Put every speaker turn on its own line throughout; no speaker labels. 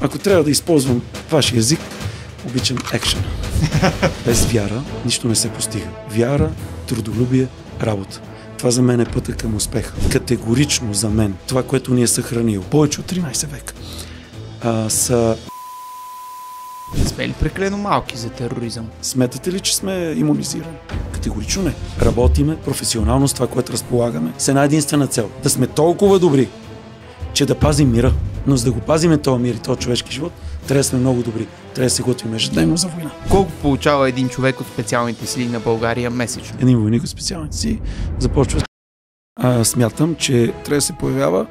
Ако трябва да използвам ваш език, обичам екшен. Без вяра нищо не се постига. Вяра, трудолюбие, работа. Това за мен е пътя към успеха. Категорично за мен това, което ни е съхранило повече от 13 века, а, са сме ли прекалено малки за тероризъм? Сметате ли, че сме иммунизирани? Категорично не. Работиме професионално с това, което разполагаме. С една единствена цел. Да сме толкова добри, че да пазим мира. Но за да го пазиме този мир и този човешки живот, трябва да сме много добри. Трябва да се готвим ежедневно за война. Колко получава един
човек от специалните сили на България месечно?
Един войник от специалните си започва. А, смятам, че трябва да се появява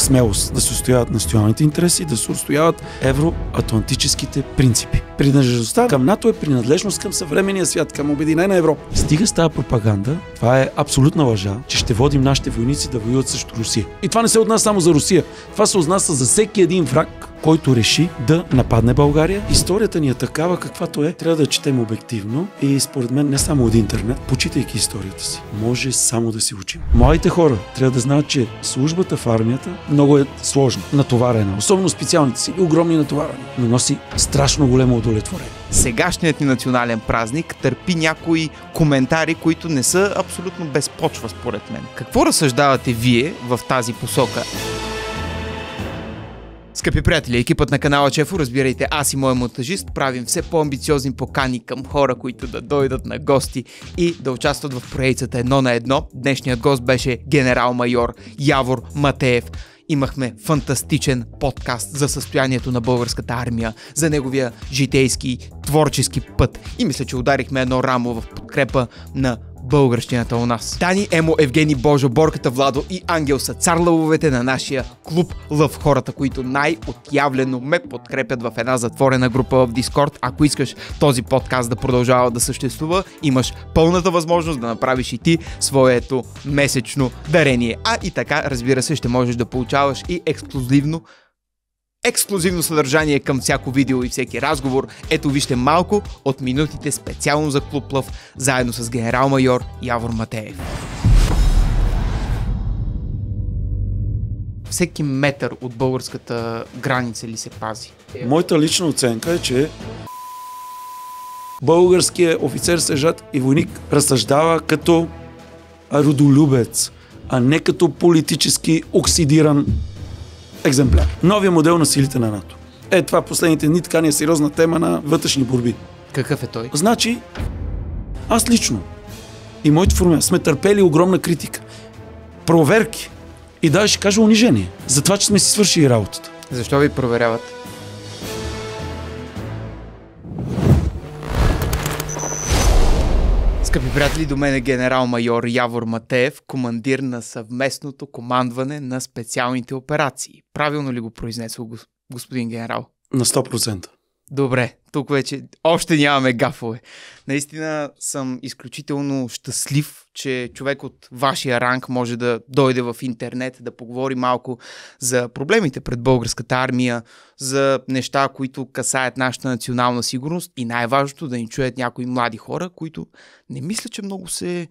смелост да се устояват националните интереси, да се устояват евроатлантическите принципи. Принадлежността към НАТО е принадлежност към съвременния свят, към Обединена Европа. Стига с тази пропаганда, това е абсолютна лъжа, че ще водим нашите войници да воюват срещу Русия. И това не се отнася само за Русия, това се отнася за всеки един враг, който реши да нападне България. Историята ни е такава, каквато е. Трябва да четем обективно и според мен не само от интернет, почитайки историята си. Може само да си учим. Младите хора трябва да знаят, че службата в армията много е сложна, натоварена. Особено специалните си, огромни натоварени, но носи страшно голямо удовлетворение.
Сегашният ни национален празник търпи някои коментари, които не са абсолютно без почва, според мен. Какво разсъждавате вие в тази посока? Скъпи приятели, екипът на канала Чефо, разбирайте, аз и моят монтажист правим все по-амбициозни покани към хора, които да дойдат на гости и да участват в проекцията едно на едно. Днешният гост беше генерал-майор Явор Матеев имахме фантастичен подкаст за състоянието на българската армия, за неговия житейски, творчески път и мисля, че ударихме едно рамо в подкрепа на българщината у нас. Дани, Емо, Евгений, Божо, Борката, Владо и Ангел са цар лъвовете на нашия клуб Лъв. Хората, които най-отявлено ме подкрепят в една затворена група в Дискорд. Ако искаш този подкаст да продължава да съществува, имаш пълната възможност да направиш и ти своето месечно дарение. А и така, разбира се, ще можеш да получаваш и ексклюзивно ексклюзивно съдържание към всяко видео и всеки разговор, ето вижте малко от минутите специално за Клуб Лъв, заедно с генерал-майор Явор Матеев. Всеки метър от българската граница ли
се пази? Моята лична оценка е, че българският офицер, сержат и войник разсъждава като родолюбец, а не като политически оксидиран екземпляр. Новия модел на силите на НАТО. Е, това последните дни така ни е сериозна тема на вътрешни борби. Какъв е той? Значи, аз лично и моите форми сме търпели огромна критика, проверки и даже ще кажа унижение за това, че сме си свършили работата. Защо ви проверяват?
Скъпи приятели, до мен е генерал-майор Явор Матеев, командир на съвместното командване на специалните операции. Правилно ли го произнесъл господин генерал?
На 100%.
Добре, тук вече още нямаме гафове. Наистина съм изключително щастлив, че човек от вашия ранг може да дойде в интернет, да поговори малко за проблемите пред българската армия, за неща, които касаят нашата национална сигурност и най-важното да ни чуят някои млади хора, които не мисля, че много се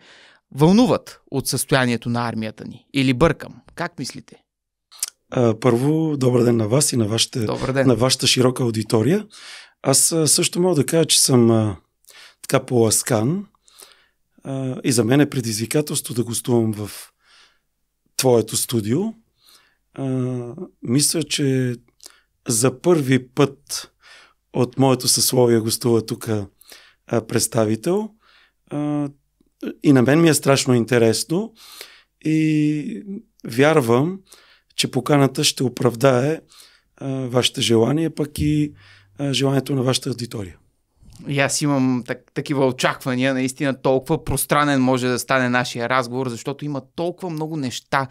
вълнуват от състоянието на армията ни. Или бъркам. Как мислите?
първо, добър ден на вас и на вашата, на вашата широка аудитория. Аз също мога да кажа, че съм а, така по-ласкан а, и за мен е предизвикателство да гостувам в твоето студио. А, мисля, че за първи път от моето съсловие гостува тук представител. А, и на мен ми е страшно интересно и вярвам, че поканата ще оправдае вашите желания, пък и желанието на вашата аудитория.
И аз имам так- такива очаквания, наистина толкова пространен може да стане нашия разговор, защото има толкова много неща,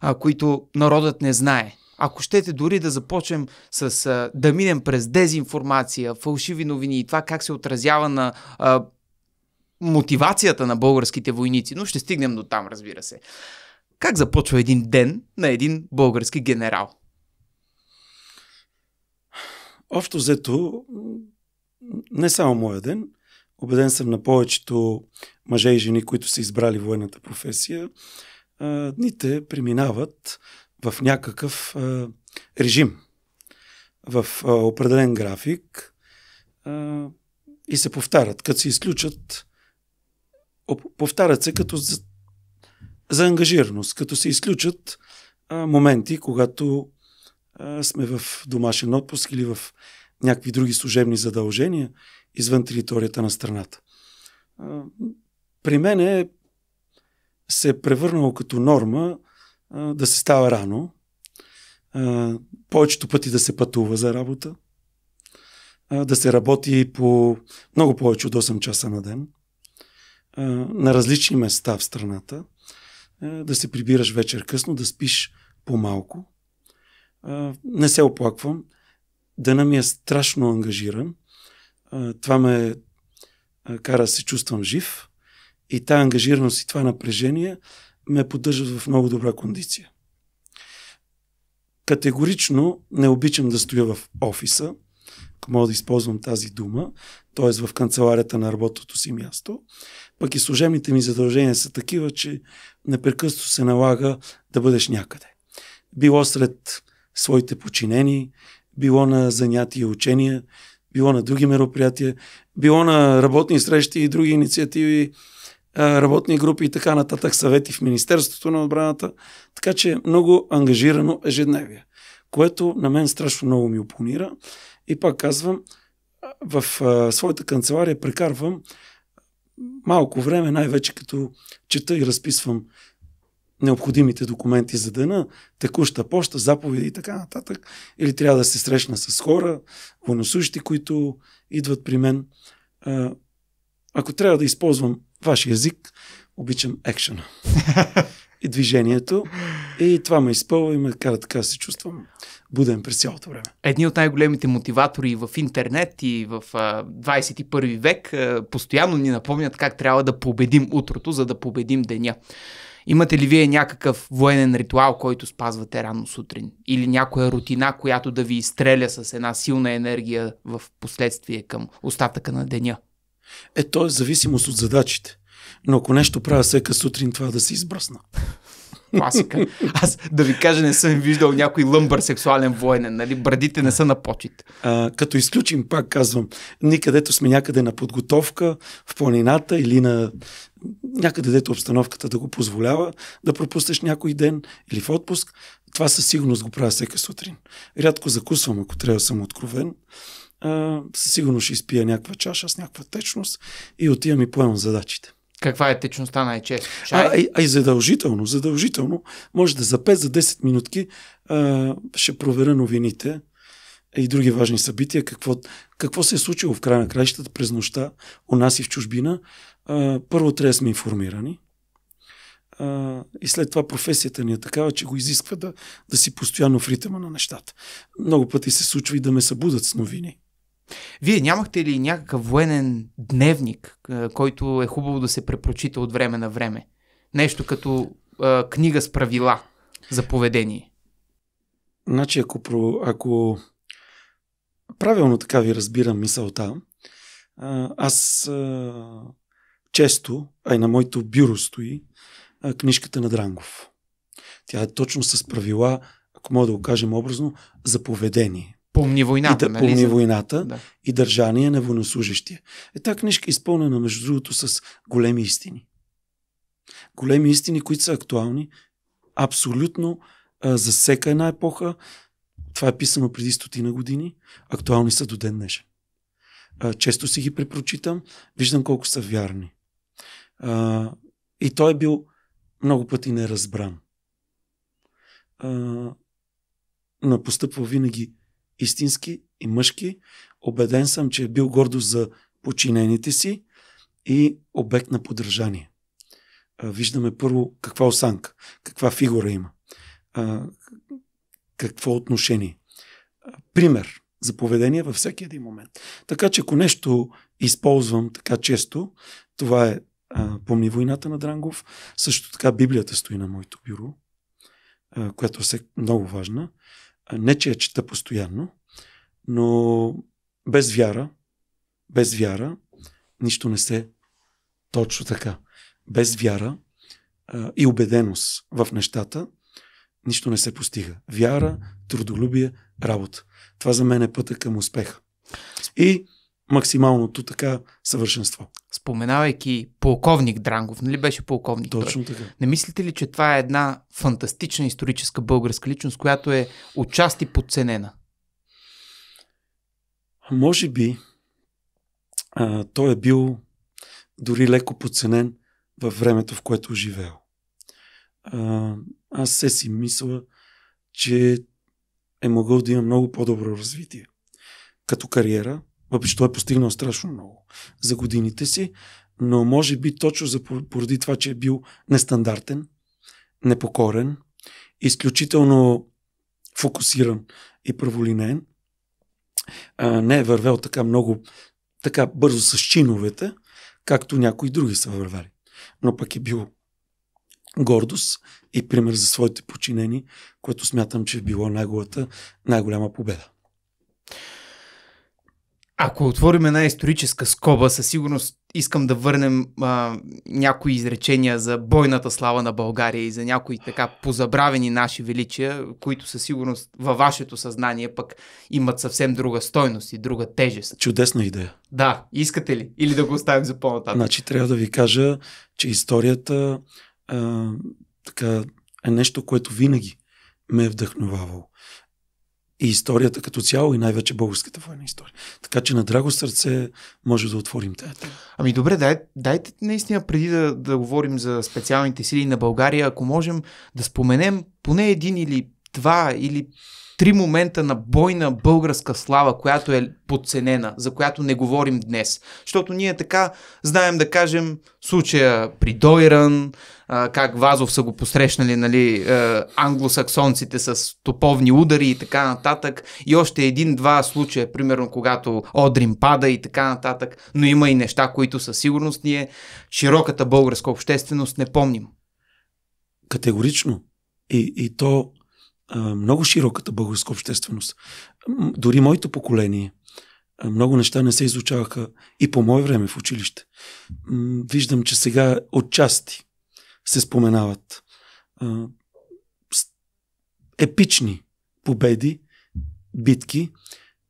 а, които народът не знае. Ако щете дори да започнем с а, да минем през дезинформация, фалшиви новини и това как се отразява на а, мотивацията на българските войници, но ще стигнем до там, разбира се. Как започва един ден на един български генерал?
Общо взето, не само моя ден, убеден съм на повечето мъже и жени, които са избрали военната професия, дните преминават в някакъв режим, в определен график и се повтарят. Като се изключат, повтарят се като за ангажираност, като се изключат моменти, когато сме в домашен отпуск или в някакви други служебни задължения извън територията на страната. при мен е се е превърнало като норма да се става рано, повечето пъти да се пътува за работа, да се работи по много повече от 8 часа на ден, на различни места в страната – е, да се прибираш вечер късно, да спиш по-малко. Е, не се оплаквам. Дъна ми е страшно ангажиран. Е, това ме кара да се чувствам жив. И тази ангажираност и това напрежение ме поддържат в много добра кондиция. Категорично не обичам да стоя в офиса, ако мога да използвам тази дума, т.е. в канцеларията на работото си място. Пък и служебните ми задължения са такива, че непрекъсто се налага да бъдеш някъде. Било сред своите починени, било на занятия и учения, било на други мероприятия, било на работни срещи и други инициативи, работни групи и така нататък, съвети в Министерството на отбраната. Така че много ангажирано ежедневие, което на мен страшно много ми опонира. И пак казвам, в своята канцелария прекарвам малко време, най-вече като чета и разписвам необходимите документи за дена, текуща почта, заповеди и така нататък. Или трябва да се срещна с хора, военнослужащи, които идват при мен. Ако трябва да използвам ваш язик, обичам екшена. и движението. И това ме изпълва и ме кара така се чувствам буден през цялото време.
Едни от най-големите мотиватори в интернет и в а, 21 век а, постоянно ни напомнят как трябва да победим утрото, за да победим деня. Имате ли вие някакъв военен ритуал, който спазвате рано сутрин? Или някоя рутина, която да ви изстреля с една силна енергия в последствие към
остатъка на деня? Е, то е зависимост от задачите но ако нещо правя всека сутрин, това е да се избръсна. Класика. Аз да ви кажа, не съм виждал някой лъмбър сексуален военен, нали? Брадите не са на почет. А, като изключим, пак казвам, ние където сме някъде на подготовка, в планината или на някъде, дето обстановката да го позволява, да пропуснеш някой ден или в отпуск, това със сигурност го правя всека сутрин. Рядко закусвам, ако трябва да съм откровен. А, със сигурност ще изпия някаква чаша с някаква течност и отивам и поемам задачите.
Каква е течността най-често? А, а, и
задължително, задължително. Може да за 5, за 10 минутки а, ще проверя новините и други важни събития, какво, какво се е случило в края на краищата през нощта у нас и в чужбина. А, първо трябва да сме информирани. А, и след това професията ни е такава, че го изисква да, да си постоянно в ритъма на нещата. Много пъти се случва и да ме събудат с новини. Вие нямахте ли някакъв военен дневник,
който е хубаво да се препрочита от време на време? Нещо като а, книга с правила за поведение.
Значи, ако, про, ако правилно така ви разбирам мисълта, аз а, често, а и на моето бюро стои, а, книжката на Дрангов. Тя е точно с правила, ако мога да го кажем образно, за поведение. Помни войната. И, да, нали? Помни войната да. и държание на военнослужащия. Е тази книжка е изпълнена, между другото, с големи истини. Големи истини, които са актуални абсолютно а, за всяка една епоха. Това е писано преди стотина години. Актуални са до ден днешен. А, често си ги препрочитам, виждам колко са вярни. А, и той е бил много пъти неразбран. А, но постъпва винаги истински и мъжки. Обеден съм, че е бил гордост за подчинените си и обект на подражание. Виждаме първо каква осанка, каква фигура има, какво отношение. Пример за поведение във всеки един момент. Така че ако нещо използвам така често, това е Помни войната на Дрангов. Също така Библията стои на моето бюро, която е много важна не че я чета постоянно, но без вяра, без вяра, нищо не се точно така. Без вяра а, и убеденост в нещата, нищо не се постига. Вяра, трудолюбие, работа. Това за мен е пътя към успеха. И максималното така съвършенство.
Споменавайки полковник Дрангов, нали беше полковник? Точно така. Не мислите ли, че това е една фантастична историческа българска личност, която е отчасти подценена?
Може би а, той е бил дори леко подценен във времето, в което е живеел. А, аз се си мисля, че е могъл да има много по-добро развитие като кариера, въпреки че той е постигнал страшно много за годините си, но може би точно за, поради това, че е бил нестандартен, непокорен, изключително фокусиран и праволинен, а, не е вървел така много, така бързо с чиновете, както някои други са вървали. Но пък е бил гордост и пример за своите подчинени, което смятам, че е било най-голяма победа. Ако отворим една историческа скоба, със сигурност искам да
върнем а, някои изречения за бойната слава на България и за някои така позабравени наши величия, които със сигурност във вашето съзнание пък имат съвсем друга стойност и друга тежест. Чудесна идея. Да, искате ли? Или да го оставим за по-нататък? Значи трябва
да ви кажа, че историята а, така, е нещо, което винаги ме е вдъхновавало и историята като цяло и най-вече българската военна история. Така че на драго сърце може да отворим тази тема. Ами добре, дай,
дайте наистина преди да, да говорим за специалните сили на България, ако можем да споменем поне един или два или три момента на бойна българска слава, която е подценена, за която не говорим днес. Защото ние така знаем да кажем случая при Дойран, как Вазов са го посрещнали нали, англосаксонците с топовни удари и така нататък. И още един-два случая, примерно когато Одрин пада и така нататък. Но има и неща, които със сигурност
ние, широката българска общественост, не помним. Категорично. И, и то много широката българска общественост. Дори моето поколение. Много неща не се изучаваха и по мое време в училище. Виждам, че сега отчасти се споменават епични победи, битки,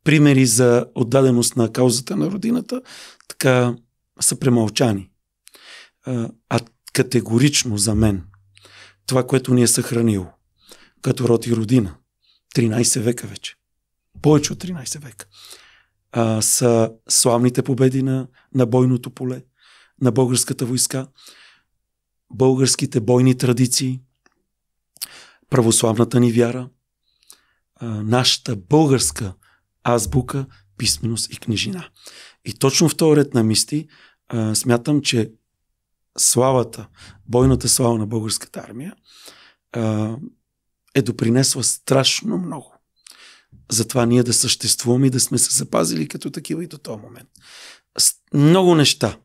примери за отдаденост на каузата на родината, така са премълчани. А категорично за мен това, което ни е съхранило като род и родина. 13 века вече. Повече от 13 века. А, са славните победи на, на бойното поле, на българската войска, българските бойни традиции, православната ни вяра, а, нашата българска азбука, писменост и книжина. И точно в този ред на мисли а, смятам, че славата, бойната слава на българската армия а, е допринесла страшно много за това ние да съществуваме и да сме се запазили като такива и до този момент. С много неща.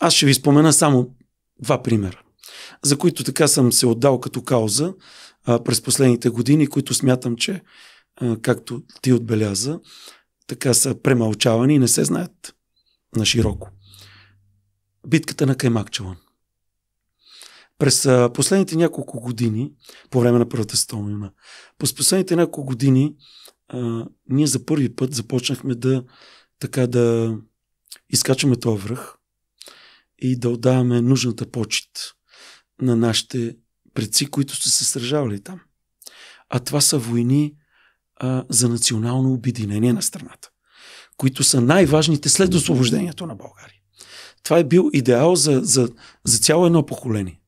Аз ще ви спомена само два примера, за които така съм се отдал като кауза а, през последните години, които смятам, че, а, както ти отбеляза, така са премълчавани и не се знаят на широко. Битката на Каймакчеван. През последните няколко години, по време на Първата Стомина, през последните няколко години а, ние за първи път започнахме да така да изкачаме този връх и да отдаваме нужната почет на нашите предци, които са се сражавали там. А това са войни а, за национално обединение на страната, които са най-важните след освобождението на България. Това е бил идеал за, за, за цяло едно поколение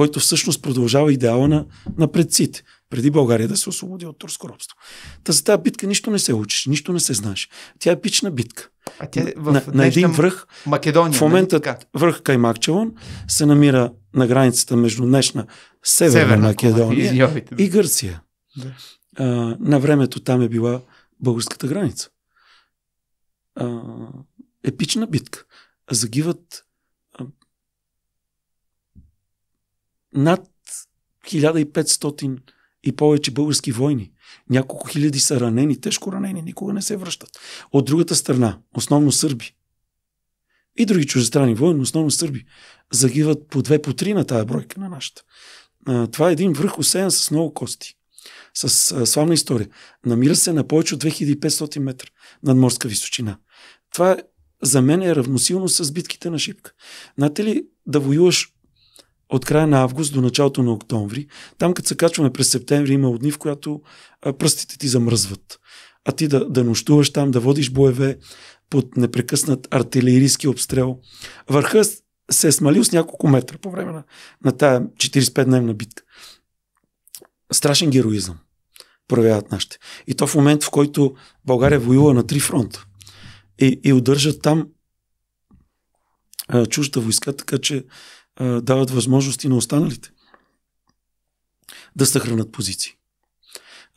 който всъщност продължава идеала на, на предците, преди България да се освободи от турско робство. Та за тази битка нищо не се учиш, нищо не се знаеш. Тя е пична битка. А тя е в на, на един връх, Македония, в нали момента връх Каймакчелон се намира на границата между днешна Северна, Северна Македония да. и Гърция. Да. А, на времето там е била българската граница. А, епична битка. Загиват над 1500 и повече български войни. Няколко хиляди са ранени, тежко ранени, никога не се връщат. От другата страна, основно сърби. И други чуждестранни войни, основно сърби, загиват по две, по три на тая бройка на нашата. Това е един връх осеян с много кости. С славна история. Намира се на повече от 2500 метра надморска височина. Това е, за мен е равносилно с битките на Шипка. Знаете ли, да воюваш от края на август до началото на октомври. Там, като се качваме през септември, има дни, в която пръстите ти замръзват. А ти да, да нощуваш там, да водиш боеве под непрекъснат артилерийски обстрел. Върха се е смалил с няколко метра по време на, на тая 45-дневна битка. Страшен героизъм проявяват нашите. И то в момент, в който България воюва на три фронта и, и удържат там а, чужда войска, така че дават възможности на останалите да съхранят позиции.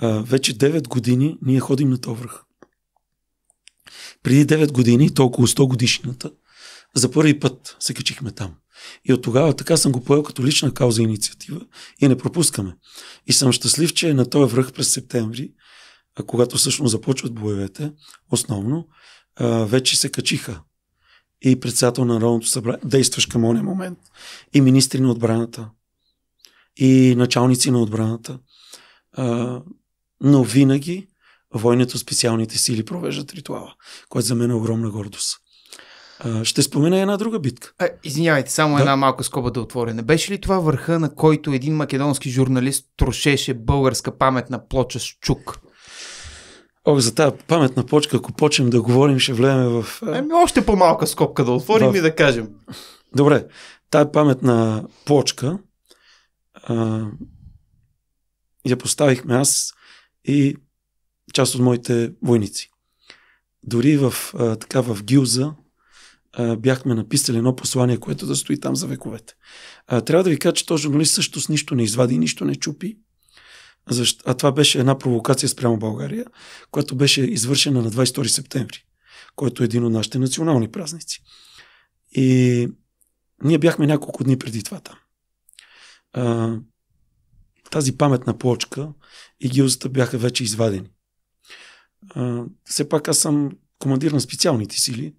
вече 9 години ние ходим на този връх. Преди 9 години, толкова около 100 годишната, за първи път се качихме там. И от тогава така съм го поел като лична кауза и инициатива и не пропускаме. И съм щастлив, че на този връх през септември, когато всъщност започват боевете, основно, вече се качиха и председател на Народното събрание, действаш към ония момент, и министри на отбраната, и началници на отбраната. А, но винаги войнето специалните сили провеждат ритуала, което за мен е огромна гордост. А, ще спомена една друга
битка. А, извинявайте, само да? една малка скоба да отворя. Не беше ли това върха, на който един македонски журналист трошеше българска паметна плоча с чук? Ох, за тази
паметна почка, ако почнем да говорим, ще влеем в... Еми, още по-малка скопка да отворим в... и да кажем. Добре, тая паметна почка а, я поставихме аз и част от моите войници. Дори в, а, така, в гилза а, бяхме написали едно послание, което да стои там за вековете. А, трябва да ви кажа, че този журналист също с нищо не извади, нищо не чупи. Защо? А това беше една провокация спрямо България, която беше извършена на 22 септември, който е един от нашите национални празници. И ние бяхме няколко дни преди това там. А, тази паметна плочка и гилзата бяха вече извадени. А, все пак аз съм командир на специалните сили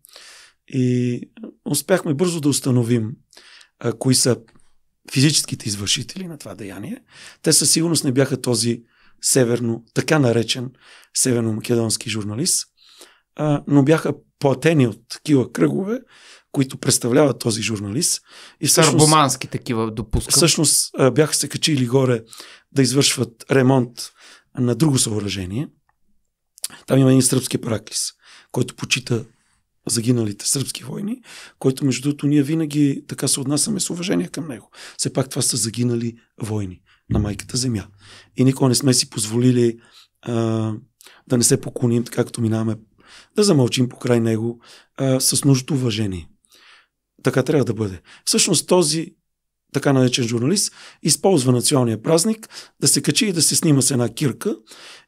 и успяхме бързо да установим а, кои са физическите извършители на това деяние, те със сигурност не бяха този северно, така наречен северно-македонски журналист, а, но бяха платени от такива кръгове, които представляват този журналист. И всъщност, Сарбомански такива допускам. Всъщност а, бяха се качили горе да извършват ремонт на друго съоръжение. Там има един сръбски параклис, който почита загиналите сръбски войни, който между другото ние винаги така се отнасяме с уважение към него. Все пак това са загинали войни на майката земя. И никога не сме си позволили а, да не се поклоним, така както минаваме, да замълчим покрай него а, с нужното уважение. Така трябва да бъде. Всъщност този така наречен журналист, използва националния празник да се качи и да се снима с една кирка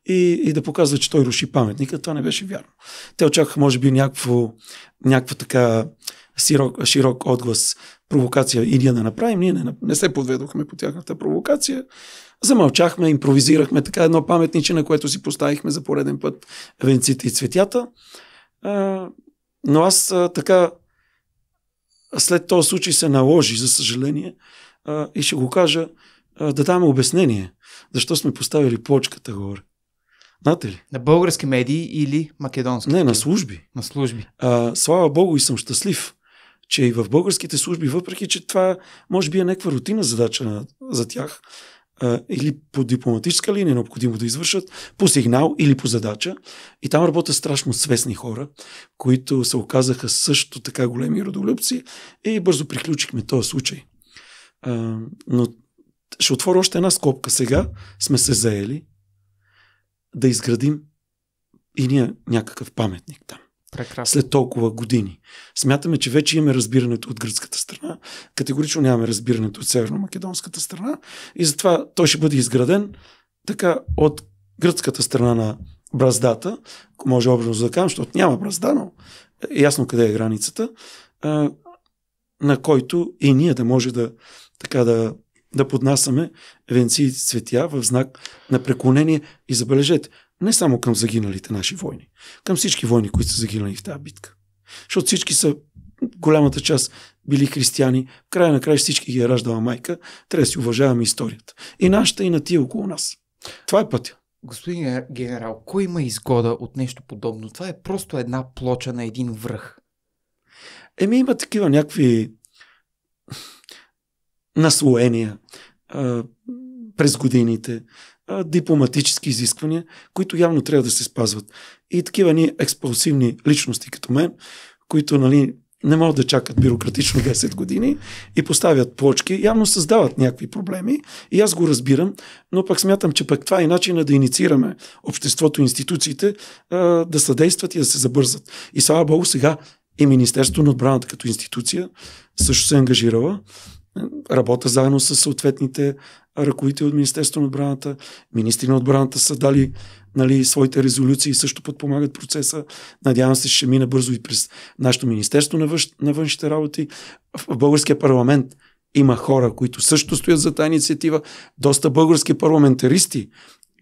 и, и да показва, че той руши паметника. Това не беше вярно. Те очакваха, може би, някакво, някаква така широк, широк отглас провокация и ние да направим. Ние не, не се подведохме по тяхната провокация. Замълчахме, импровизирахме така едно паметниче, на което си поставихме за пореден път венците и цветята. А, но аз а, така след този случай се наложи, за съжаление, а, и ще го кажа, а, да даме обяснение, защо сме поставили плочката горе. Знаете ли? На български медии или македонски? Не, на служби. На служби. А, слава Богу и съм щастлив, че и в българските служби, въпреки че това може би е някаква рутина задача за тях, а, или по дипломатическа линия е необходимо да извършат, по сигнал или по задача. И там работят страшно свестни хора, които се оказаха също така големи родолюбци и бързо приключихме този случай. А, но ще отворя още една скобка. Сега сме се заели да изградим и ние някакъв паметник там. Прекрасно. след толкова години. Смятаме, че вече имаме разбирането от гръцката страна, категорично нямаме разбирането от северно-македонската страна и затова той ще бъде изграден така от гръцката страна на браздата, ако може образно да кажем, защото няма бразда, но е ясно къде е границата, на който и ние да може да, така да, да поднасяме венци и цветя в знак на преклонение. И забележете, не само към загиналите наши войни, към всички войни, които са загинали в тази битка. Защото всички са, голямата част били християни, в края на края всички ги е раждала майка, трябва да си уважаваме историята. И нашата, и на тия около нас. Това е пътя. Господин генерал, кой има изгода от нещо
подобно? Това е просто една плоча на един връх.
Еми има такива някакви наслоения а, през годините а, дипломатически изисквания, които явно трябва да се спазват. И такива ни експулсивни личности като мен, които нали, не могат да чакат бюрократично 10 години и поставят плочки, явно създават някакви проблеми и аз го разбирам, но пък смятам, че пък това е начина да инициираме обществото, институциите а, да съдействат и да се забързат. И слава Богу, сега и Министерството на отбраната като институция също се е ангажирала Работя заедно с съответните ръководители от Министерството на отбраната. Министри на отбраната са дали нали, своите резолюции и също подпомагат процеса. Надявам се, ще мина бързо и през нашето Министерство на, външ, на външните работи. В българския парламент има хора, които също стоят за тази инициатива. Доста български парламентаристи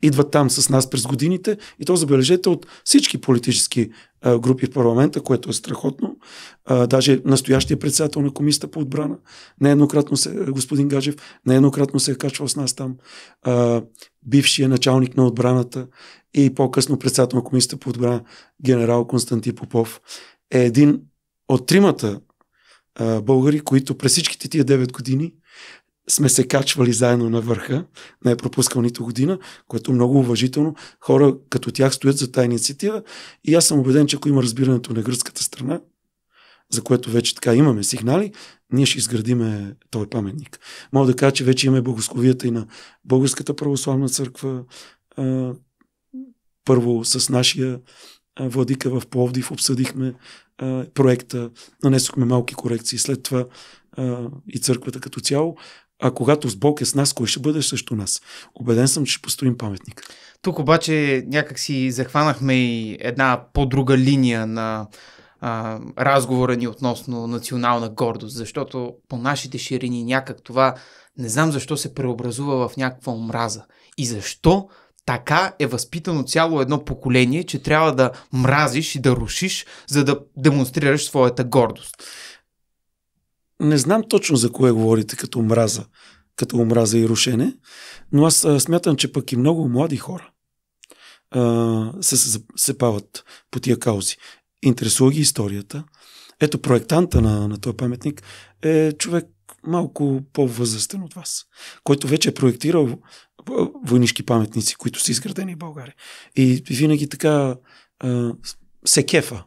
идват там с нас през годините и то забележете от всички политически а, групи в парламента, което е страхотно. А, даже настоящия председател на комисията по отбрана, нееднократно се, господин Гаджев, нееднократно се е качвал с нас там. А, бившия началник на отбраната и по-късно председател на комисията по отбрана, генерал Константин Попов, е един от тримата а, българи, които през всичките тия 9 години сме се качвали заедно на върха, не е пропускал нито година, което е много уважително. Хора като тях стоят за тази инициатива и аз съм убеден, че ако има разбирането на гръцката страна, за което вече така имаме сигнали, ние ще изградиме този паметник. Мога да кажа, че вече имаме благословията и на Българската православна църква, първо с нашия владика в Пловдив обсъдихме проекта, нанесохме малки корекции, след това и църквата като цяло а когато с Бог е с нас, кой ще бъде срещу нас? Обеден съм, че ще построим паметник.
Тук обаче някак си захванахме и една по-друга линия на а, разговора ни относно национална гордост, защото по нашите ширини някак това не знам защо се преобразува в някаква омраза. И защо така е възпитано цяло едно поколение, че трябва да мразиш и да рушиш, за да демонстрираш своята гордост
не знам точно за кое говорите като омраза, като омраза и рушене, но аз а, смятам, че пък и много млади хора а, се, се по тия каузи. Интересува ги историята. Ето проектанта на, на този паметник е човек малко по-възрастен от вас, който вече е проектирал войнишки паметници, които са изградени в България. И винаги така а, се кефа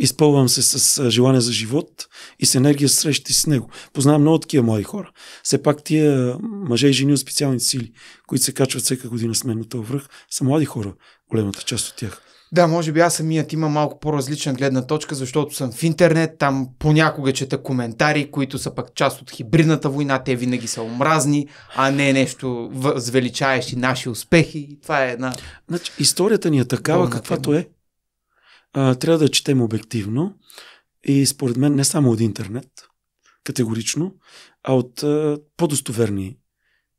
изпълвам се с желание за живот и с енергия за срещи с него. Познавам много такива млади хора. Все пак тия мъже и жени от специални сили, които се качват всяка година с мен на този връх, са млади хора, големата част от тях.
Да, може би аз самият имам малко по-различна гледна точка, защото съм в интернет, там понякога чета коментари, които са пък част от хибридната война, те винаги са омразни, а не нещо възвеличаещи наши успехи. Това е една...
Значи, историята ни е такава, каквато е а, трябва да четем обективно и според мен не само от интернет, категорично, а от а, по-достоверни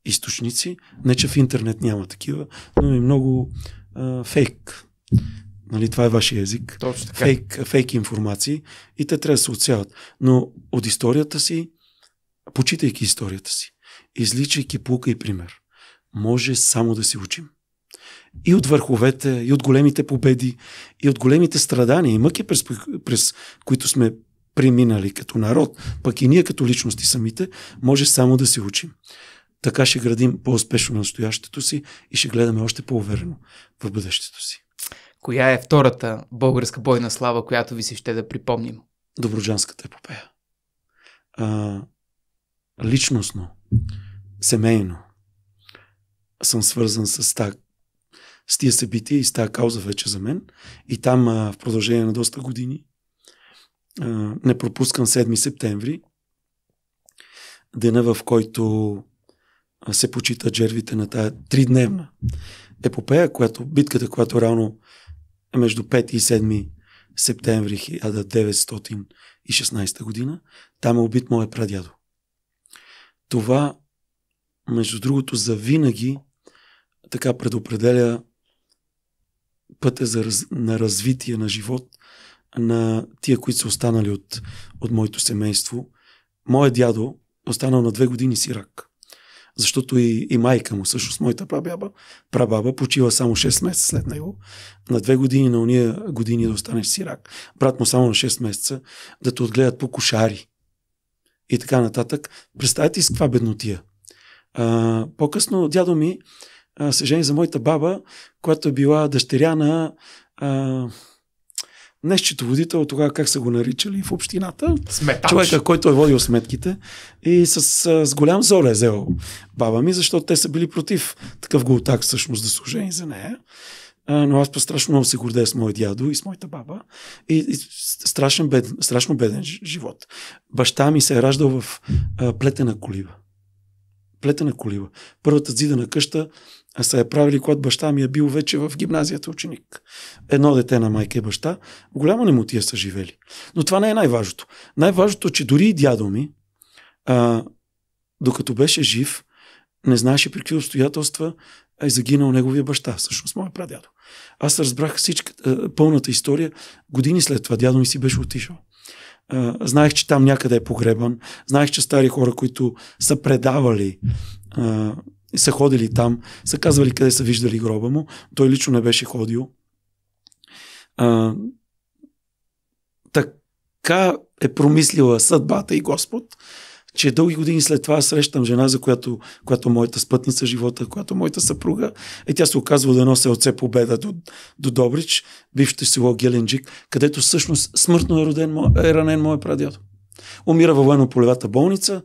източници. Не, че в интернет няма такива, но и е много а, фейк. Нали, това е вашия език. Точно така. Фейк, фейк информации и те трябва да се отсяват. Но от историята си, почитайки историята си, изличайки пука и пример, може само да си учим и от върховете, и от големите победи, и от големите страдания и мъки, през, през които сме преминали като народ, пък и ние като личности самите, може само да се учим. Така ще градим по-успешно настоящето си и ще гледаме още по-уверено в бъдещето си.
Коя е втората българска бойна слава, която ви се ще да припомним?
Доброджанската епопея. А, личностно, семейно съм свързан с, тази с тия събития и с тази кауза вече за мен. И там а, в продължение на доста години а, не пропускам 7 септември, дена в който се почита джервите на тая тридневна епопея, която, битката, която рано е между 5 и 7 септември 1916 година. Там е убит моят прадядо. Това, между другото, завинаги така предопределя пътя за, на развитие на живот на тия, които са останали от, от моето семейство. Моят дядо останал на две години си рак. Защото и, и майка му, също с моята прабаба, прабаба почива само 6 месеца след него. На две години, на уния години да останеш си рак. Брат му само на 6 месеца да те отгледат по кошари. И така нататък. Представете си каква беднотия. А, по-късно дядо ми се жени за моята баба, която е била дъщеря на а, водител тогава как са го наричали в общината.
Сметач. Човека, който е водил
сметките и с, с, с голям зор е взел баба ми, защото те са били против такъв голтак всъщност да служени за нея. А, но аз по страшно много се гордея с моят дядо и с моята баба. И, и страшен бед, страшно беден живот. Баща ми се е раждал в а, плетена колиба. Плетена колиба. Първата зидана къща а са я правили, когато баща ми е бил вече в гимназията ученик. Едно дете на майка и баща, не му тия са живели. Но това не е най-важното. Най-важното е, че дори и дядо ми, а, докато беше жив, не знаеше при какви обстоятелства е загинал неговия баща, всъщност моя прадядо. Аз разбрах всичка, пълната история години след това. Дядо ми си беше отишъл. Знаех, че там някъде е погребан. Знаех, че стари хора, които са предавали и са ходили там, са казвали къде са виждали гроба му. Той лично не беше ходил. А, така е промислила съдбата и Господ, че дълги години след това срещам жена, за която, която моята спътница живота, която моята съпруга, и тя се оказва да носи отце победа до, до Добрич, бившето село Геленджик, където всъщност смъртно е, роден, е ранен моят прадед. Умира във военно-полевата болница,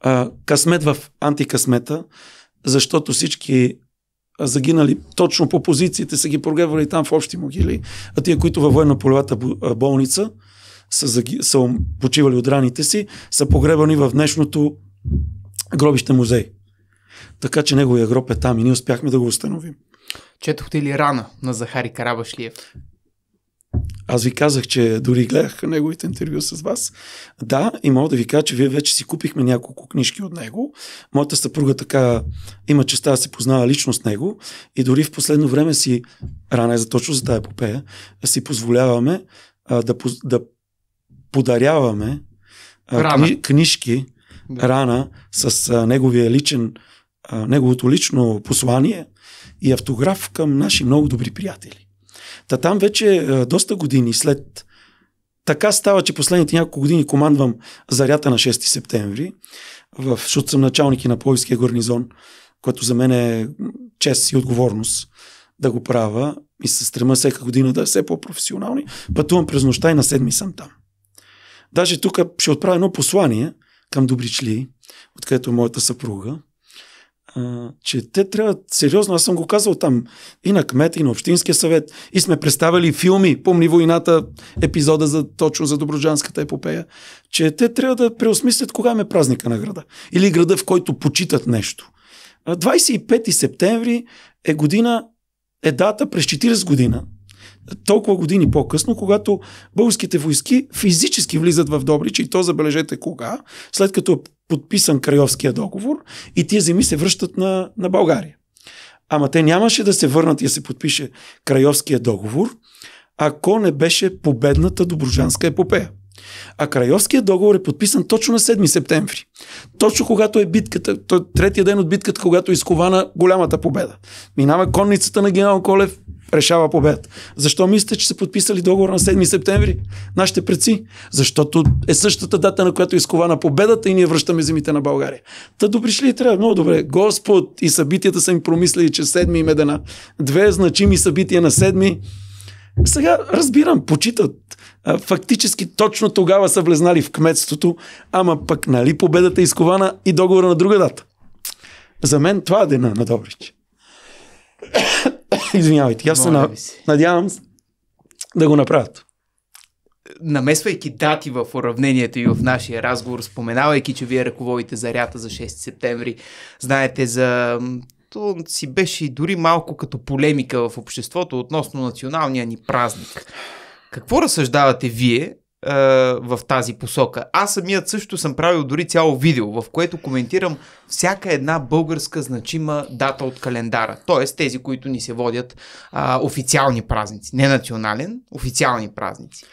а, късмет в антикъсмета, защото всички загинали точно по позициите, са ги прогревали там в общи могили, а тия, които във военно-полевата болница са, заги... са почивали от раните си, са погребани в днешното гробище музей. Така че неговия гроб е там и ние успяхме да го установим.
Четохте ли рана на Захари Карабашлиев?
Аз ви казах, че дори гледах неговите интервю с вас. Да, и мога да ви кажа, че вие вече си купихме няколко книжки от него. Моята съпруга така има честа да се познава лично с него. И дори в последно време си, рана е за точно за тази епопея, си позволяваме а, да, да подаряваме а, кни, книжки, да. рана с а, неговия личен, а, неговото лично послание и автограф към наши много добри приятели. Та там вече е, доста години след така става, че последните няколко години командвам зарята на 6 септември, в, защото съм началник и на Пловдивския гарнизон, което за мен е чест и отговорност да го правя и се стрема всяка година да е все по-професионални. Пътувам през нощта и на седми съм там. Даже тук ще отправя едно послание към добричли, откъдето е моята съпруга, а, че те трябва сериозно, аз съм го казал там и на кмет, и на Общинския съвет, и сме представили филми, помни войната, епизода за, точно за Доброджанската епопея, че те трябва да преосмислят кога е празника на града или града, в който почитат нещо. 25 септември е година, е дата през 40 година, толкова години по-късно, когато българските войски физически влизат в Добрич и то забележете кога, след като е подписан Крайовския договор и тия земи се връщат на, на България. Ама те нямаше да се върнат и да се подпише Крайовския договор, ако не беше победната Добруджанска епопея. А Крайовският договор е подписан точно на 7 септември. Точно когато е битката, той е третия ден от битката, когато е изкована голямата победа. Минава конницата на генерал Колев, решава победа. Защо мислите, че са подписали договор на 7 септември? Нашите предци. Защото е същата дата, на която е изкована победата и ние връщаме земите на България. Та допришли и трябва много добре. Господ и събитията са им промислили, че 7 им е дена. Две значими събития на 7 сега разбирам, почитат фактически точно тогава са влезнали в кметството, ама пък нали победата е изкована и договора на друга дата. За мен това е дена на Добрич. Извинявайте, аз се надявам да го направят
намесвайки дати в уравнението и в нашия разговор, споменавайки, че вие ръководите зарята за 6 септември, знаете за то си беше и дори малко като полемика в обществото относно националния ни празник. Какво разсъждавате вие а, в тази посока? Аз самият също съм правил дори цяло видео, в което коментирам всяка една българска значима дата от календара. Тоест тези, които ни се водят а, официални празници. Не национален, официални празници.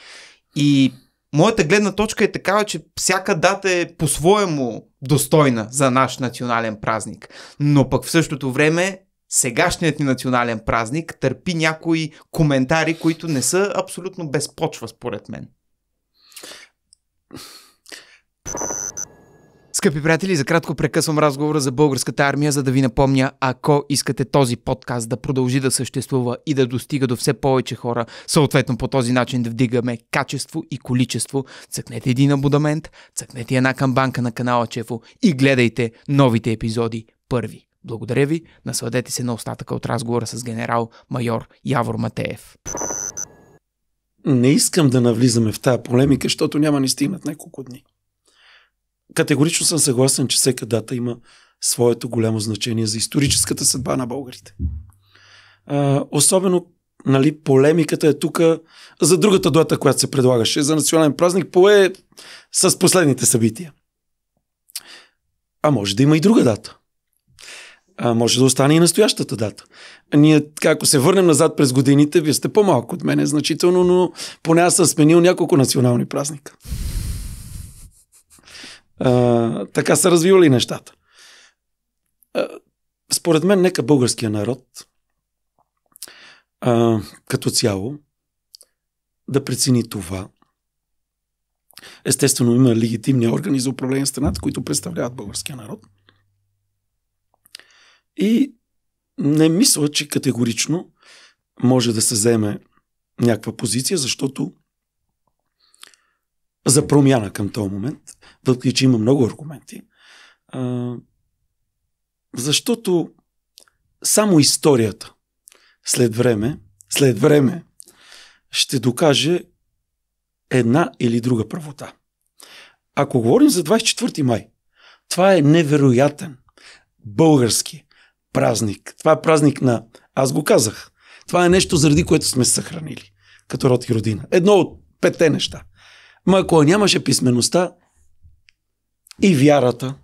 И моята гледна точка е такава, че всяка дата е по-своему достойна за наш национален празник. Но пък в същото време сегашният ни национален празник търпи някои коментари, които не са абсолютно без почва, според мен. Скъпи приятели, за кратко прекъсвам разговора за българската армия, за да ви напомня, ако искате този подкаст да продължи да съществува и да достига до все повече хора, съответно по този начин да вдигаме качество и количество, цъкнете един абонамент, цъкнете една камбанка на канала Чефо и гледайте новите епизоди първи. Благодаря ви, насладете се на остатъка от разговора с генерал-майор Явор Матеев.
Не искам да навлизаме в тази полемика, защото няма ни стигнат няколко дни. Категорично съм съгласен, че всека дата има своето голямо значение за историческата съдба на българите. А, особено нали, полемиката е тук за другата дата, която се предлагаше, за национален празник, пое с последните събития. А може да има и друга дата а, може да остане и настоящата дата. Ние, ако се върнем назад през годините, вие сте по-малко от мен, значително, но поне аз съм сменил няколко национални празника. А, така са развивали нещата. А, според мен, нека българския народ а, като цяло да прецени това. Естествено, има легитимни органи за управление на страната, които представляват българския народ – и не мисля, че категорично може да се вземе някаква позиция, защото за промяна към този момент, въпреки че има много аргументи, а, защото само историята след време, след време ще докаже една или друга правота. Ако говорим за 24 май, това е невероятен български празник. Това е празник на... Аз го казах. Това е нещо, заради което сме се съхранили. Като род и родина. Едно от петте неща. Ма ако нямаше писмеността и вярата,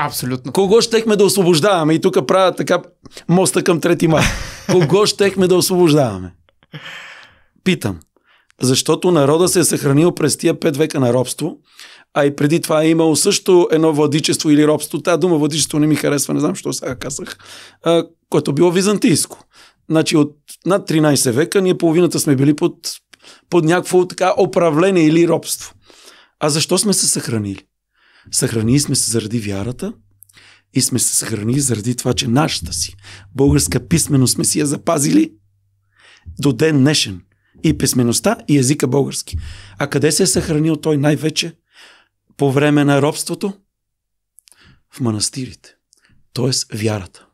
Абсолютно. Кого щехме да освобождаваме? И тук правя така моста към трети май. Кого щехме да освобождаваме? Питам. Защото народа се е съхранил през тия пет века на робство, а и преди това е имало също едно владичество или робство. Та дума владичество не ми харесва, не знам защо сега казах, а, което било византийско. Значи от над 13 века ние половината сме били под, под някакво така управление или робство. А защо сме се съхранили? Съхранили сме се заради вярата, и сме се съхранили заради това, че нашата си българска писменост сме си я запазили до ден днешен. И писмеността, и езика български. А къде се е съхранил той най-вече? по време на робството? В манастирите. Тоест вярата.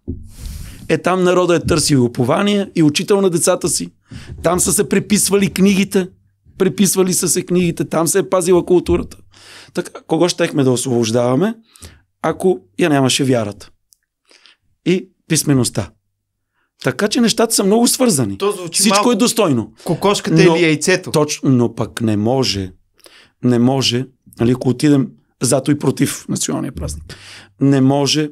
Е там народа е търсил упование и учител на децата си. Там са се преписвали книгите. Преписвали са се книгите. Там се е пазила културата. Така, кого щехме да освобождаваме, ако я нямаше вярата? И писмеността. Така че нещата са много свързани. То звучи Всичко малко... е достойно. Кокошката но, или яйцето. Точно, но пък не може. Не може нали, ако отидем зато и против националния празник, не може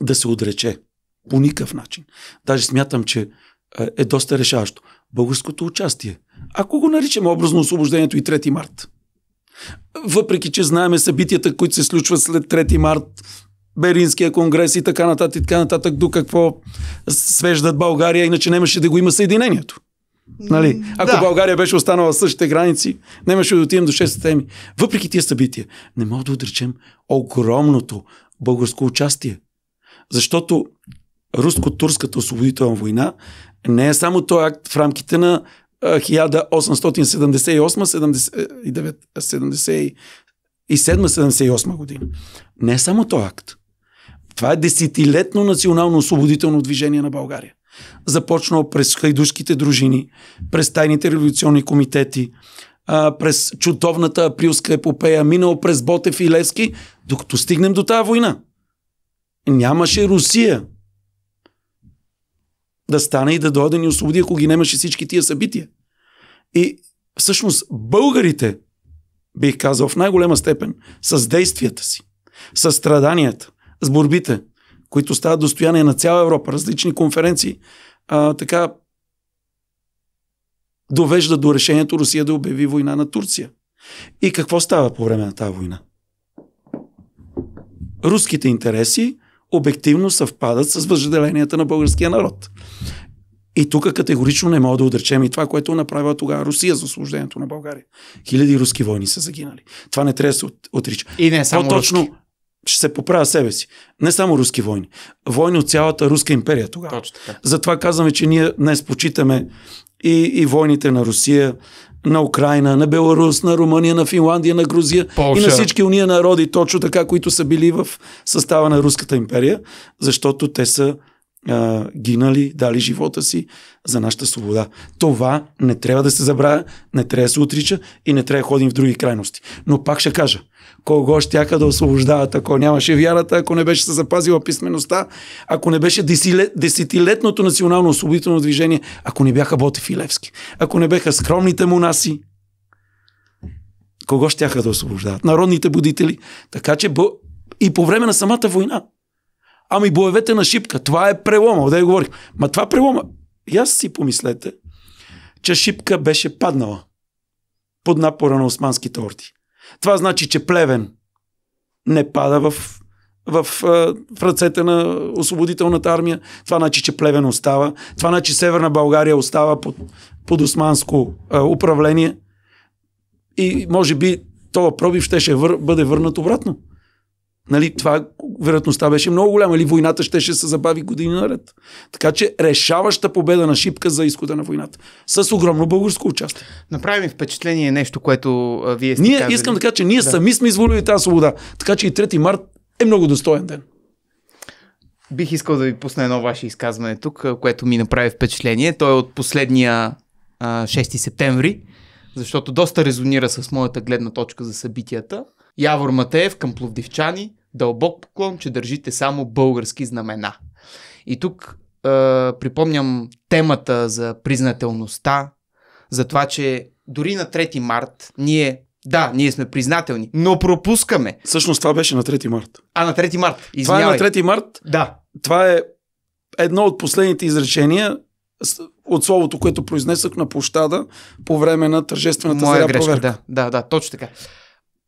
да се отрече по никакъв начин. Даже смятам, че е доста решаващо. Българското участие. Ако го наричаме образно освобождението и 3 март, въпреки, че знаеме събитията, които се случват след 3 март, Беринския конгрес и така нататък, и така нататък, до какво свеждат България, иначе нямаше да го има съединението. Нали? Ако да. България беше останала в същите граници, нямаше да отидем до 6 теми. Въпреки тия събития, не мога да отречем огромното българско участие. Защото руско-турската освободителна война не е само този акт в рамките на 1878-78 година. Не е само този акт. Това е десетилетно национално освободително движение на България започнал през хайдушките дружини, през тайните революционни комитети, а, през чутовната априлска епопея, минал през Ботев и Левски, докато стигнем до тази война. Нямаше Русия да стане и да дойде ни освободи, ако ги нямаше всички тия събития. И всъщност българите, бих казал в най-голема степен, с действията си, с страданията, с борбите – които стават достояние на цяла Европа, различни конференции, а, така довежда до решението Русия да обяви война на Турция. И какво става по време на тази война? Руските интереси обективно съвпадат с въжделенията на българския народ. И тук категорично не мога да отречем и това, което е направила тогава Русия за освобождението на България. Хиляди руски войни са загинали. Това не трябва да се отрича. И не само По-точно, руски ще се поправя себе си. Не само руски войни. Войни от цялата руска империя тогава. Точно така. Затова казваме, че ние днес почитаме и, и войните на Русия, на Украина, на Беларус, на Румъния, на Финландия, на Грузия Полша. и на всички уния народи, точно така, които са били в състава на Руската империя, защото те са а, гинали, дали живота си за нашата свобода. Това не трябва да се забравя, не трябва да се отрича и не трябва да ходим в други крайности. Но пак ще кажа, Кого щяха да освобождават, ако нямаше вярата, ако не беше се запазила писмеността, ако не беше десетилетното национално освободително движение, ако не бяха Ботев и Левски, ако не бяха скромните монаси, кого щяха да освобождават? Народните будители. Така че бо... и по време на самата война. Ами боевете на Шипка, това е прелома, да я говорих. Ма това прелома. И аз си помислете, че Шипка беше паднала под напора на османските орди. Това значи, че Плевен не пада в в, в ръцете на освободителната армия. Това значи, че Плевен остава. Това значи, Северна България остава под, под османско а, управление. И може би това пробив ще, ще вър, бъде върнат обратно. Нали, това вероятността беше много голяма. Или войната ще, ще се забави години наред. Така че решаваща победа на Шипка за изхода на войната. С огромно българско участие. Направи ми впечатление нещо, което а, вие сте Ние казали. искам да кажа, че ние да. сами сме изволили тази свобода. Така че и 3 март е много достоен ден. Бих искал да ви пусна едно ваше изказване
тук, което ми направи впечатление. То е от последния а, 6 септември, защото доста резонира с моята гледна точка за събитията. Явор Матеев към пловдивчани, дълбок поклон, че държите само български знамена. И тук е, припомням темата за признателността, за това, че дори на 3 март ние да, ние сме признателни, но пропускаме. Всъщност това
беше на 3 март. А, на 3 март. Извинявай. Това е на 3 март. Да. Това е едно от последните изречения от словото, което произнесах на площада по време на тържествената Моя грешка, проверка. Да, да, да, точно така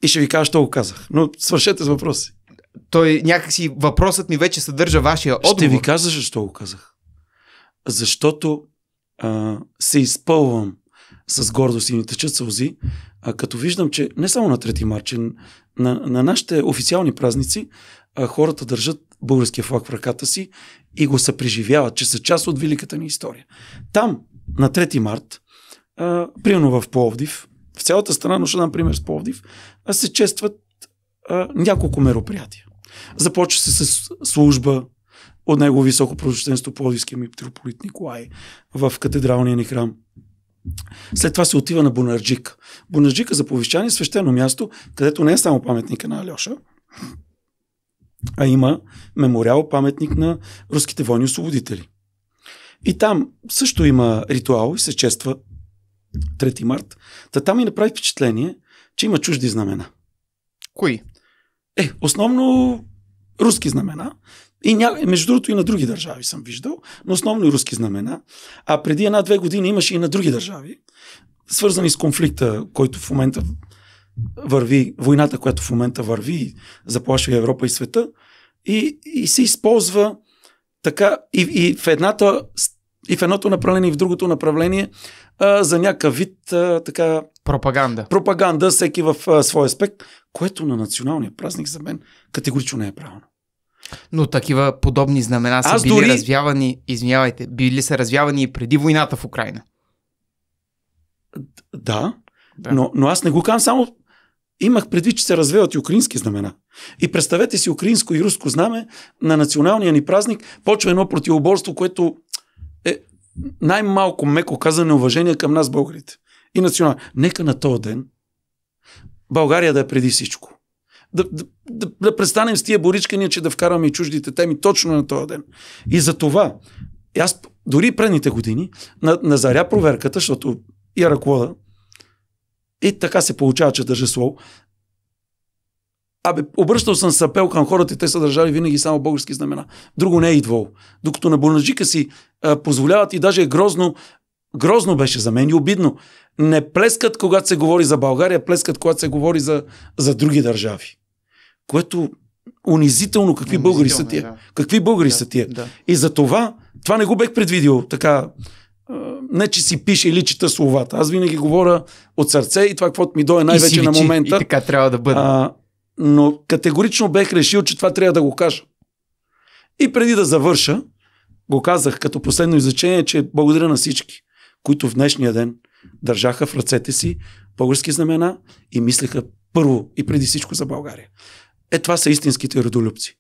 и ще ви кажа, що го казах. Но свършете с въпроси. Той някакси въпросът ми вече съдържа вашия отговор. Ще ви кажа, защо го казах. Защото а, се изпълвам с гордост и ни течат сълзи, а, като виждам, че не само на 3 март, че на, на нашите официални празници а, хората държат българския флаг в ръката си и го съпреживяват, че са част от великата ни история. Там, на 3 март, а, примерно в Пловдив, в цялата страна, но ще дам пример с Пловдив, се честват а, няколко мероприятия. Започва се с служба от него високо прочетенство Пловдивския митрополит Николай в катедралния ни храм. След това се отива на Бонарджик. Бонарджика за повещание е свещено място, където не е само паметника на Алеша, а има мемориал, паметник на руските войни освободители. И там също има ритуал и се чества 3 март. Та там ми направи впечатление, че има чужди знамена. Кои? Е, основно руски знамена. И ня... между другото и на други държави съм виждал, но основно и руски знамена. А преди една-две години имаше и на други държави, свързани с конфликта, който в момента върви, войната, която в момента върви, заплашва Европа и света. И, и се използва така и, и в едната и в едното направление, и в другото направление а, за някакъв вид а, така. Пропаганда. Пропаганда, всеки в а, своя аспект, което на националния празник за мен категорично не е правилно.
Но такива подобни знамена са Аз били дори...
развявани,
извинявайте, били са развявани и преди войната в Украина. Да,
да. Но, но аз не го казвам само. Имах предвид, че се развиват и украински знамена. И представете си украинско и руско знаме на националния ни празник. Почва едно противоборство, което е най-малко, меко каза, неуважение към нас, българите. И национал. Нека на този ден България да е преди всичко. Да, да, да, да престанем с тия боричкания, че да вкараме и чуждите теми точно на този ден. И за това, аз дори предните години, на, на заря проверката, защото я ръковода, и така се получава, че държа слово, Абе, обръщал съм сапел към хората и те са държали винаги само български знамена. Друго не е идвало. Докато на Бурнаджика си а, позволяват и даже е грозно, грозно беше за мен и обидно. Не плескат, когато се говори за България, плескат, когато се говори за, за други държави. Което унизително какви унизително, българи са е, тия. Да. Какви българи да, са тия. Да. И за това, това не го бех предвидил така не че си пише или чета словата. Аз винаги говоря от сърце и това, каквото ми дойде най-вече на момента. И така трябва да бъде. А, но категорично бех решил, че това трябва да го кажа. И преди да завърша, го казах като последно изречение, че благодаря на всички, които в днешния ден държаха в ръцете си български знамена и мислеха първо и преди всичко за България. Е, това са истинските родолюбци.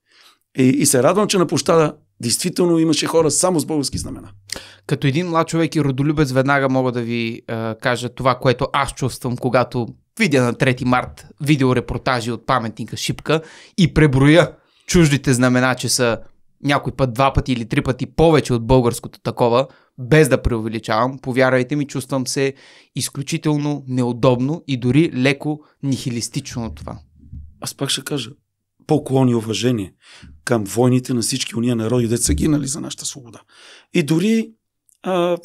И, и се радвам, че на площада действително имаше хора само с български знамена.
Като един млад човек и родолюбец, веднага мога да ви е, кажа това, което аз чувствам, когато видя на 3 март видеорепортажи от паметника Шипка и преброя чуждите знамена, че са някой път два пъти или три пъти повече от българското такова, без да преувеличавам, повярвайте ми, чувствам се изключително
неудобно и дори леко нихилистично от това. Аз пак ще кажа, поклон и уважение към войните на всички уния народи, деца са гинали е за нашата свобода. И дори а,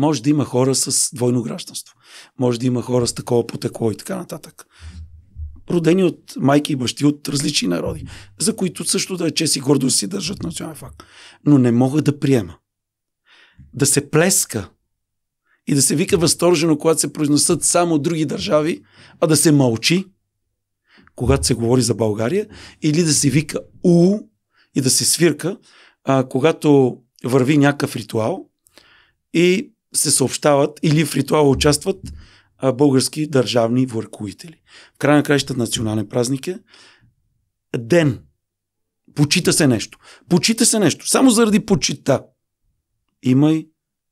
може да има хора с двойно гражданство. Може да има хора с такова потекло и така нататък. Родени от майки и бащи от различни народи, за които също да е чест и гордост си държат национален факт. Но не мога да приема. Да се плеска и да се вика възторжено, когато се произнесат само други държави, а да се мълчи, когато се говори за България, или да се вика у и да се свирка, а, когато върви някакъв ритуал и се съобщават или в ритуала участват а, български държавни въркуители. В края на краищата национален празник е ден. Почита се нещо. Почита се нещо. Само заради почита. Имай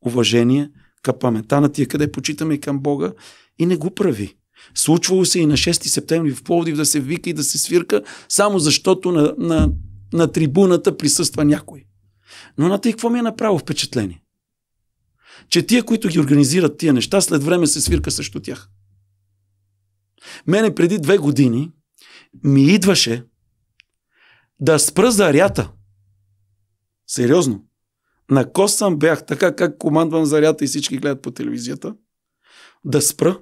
уважение към памета на тия, къде почитаме и към Бога и не го прави. Случвало се и на 6 септември в Пловдив да се вика и да се свирка, само защото на, на, на трибуната присъства някой. Но на тъй какво ми е направо впечатление? че тия, които ги организират тия неща, след време се свирка срещу тях. Мене преди две години ми идваше да спра зарята. Сериозно. На косъм бях, така как командвам зарята и всички гледат по телевизията, да спра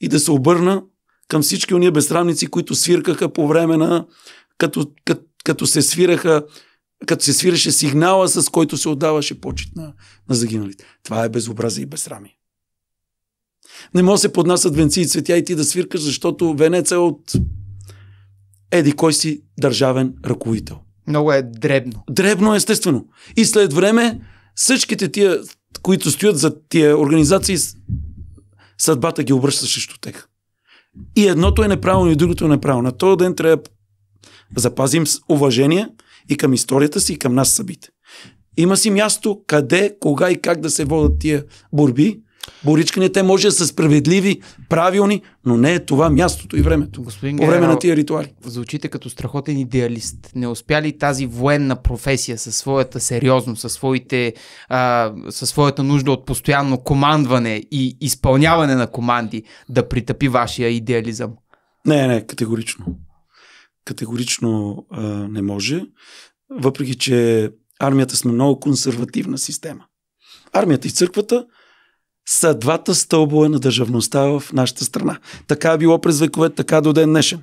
и да се обърна към всички уния безрамници, които свиркаха по време на, като, като, като се свираха като се свираше сигнала, с който се отдаваше почет на, на загиналите. Това е безобразие и безрами. Не може да се поднасят венци и цветя и ти да свиркаш, защото венец е от еди кой си държавен ръководител. Много е дребно. Дребно, естествено. И след време всичките тия, които стоят за тия организации, съдбата ги обръща срещу тях. И едното е неправилно, и другото е неправилно. На този ден трябва да запазим уважение – и към историята си, и към нас събите. Има си място къде, кога и как да се водят тия борби, Боричкане, те може да са справедливи, правилни, но не е това мястото и времето. Господин по време генерал, на тия
ритуали. Звучите като страхотен идеалист. Не успя ли тази военна професия със своята сериозност, със, своите, а, със своята нужда от постоянно командване и изпълняване на команди да притъпи вашия идеализъм?
Не, не, категорично. Категорично а, не може, въпреки че армията сме много консервативна система. Армията и църквата са двата стълбове на държавността в нашата страна. Така е било през векове, така е до ден днешен.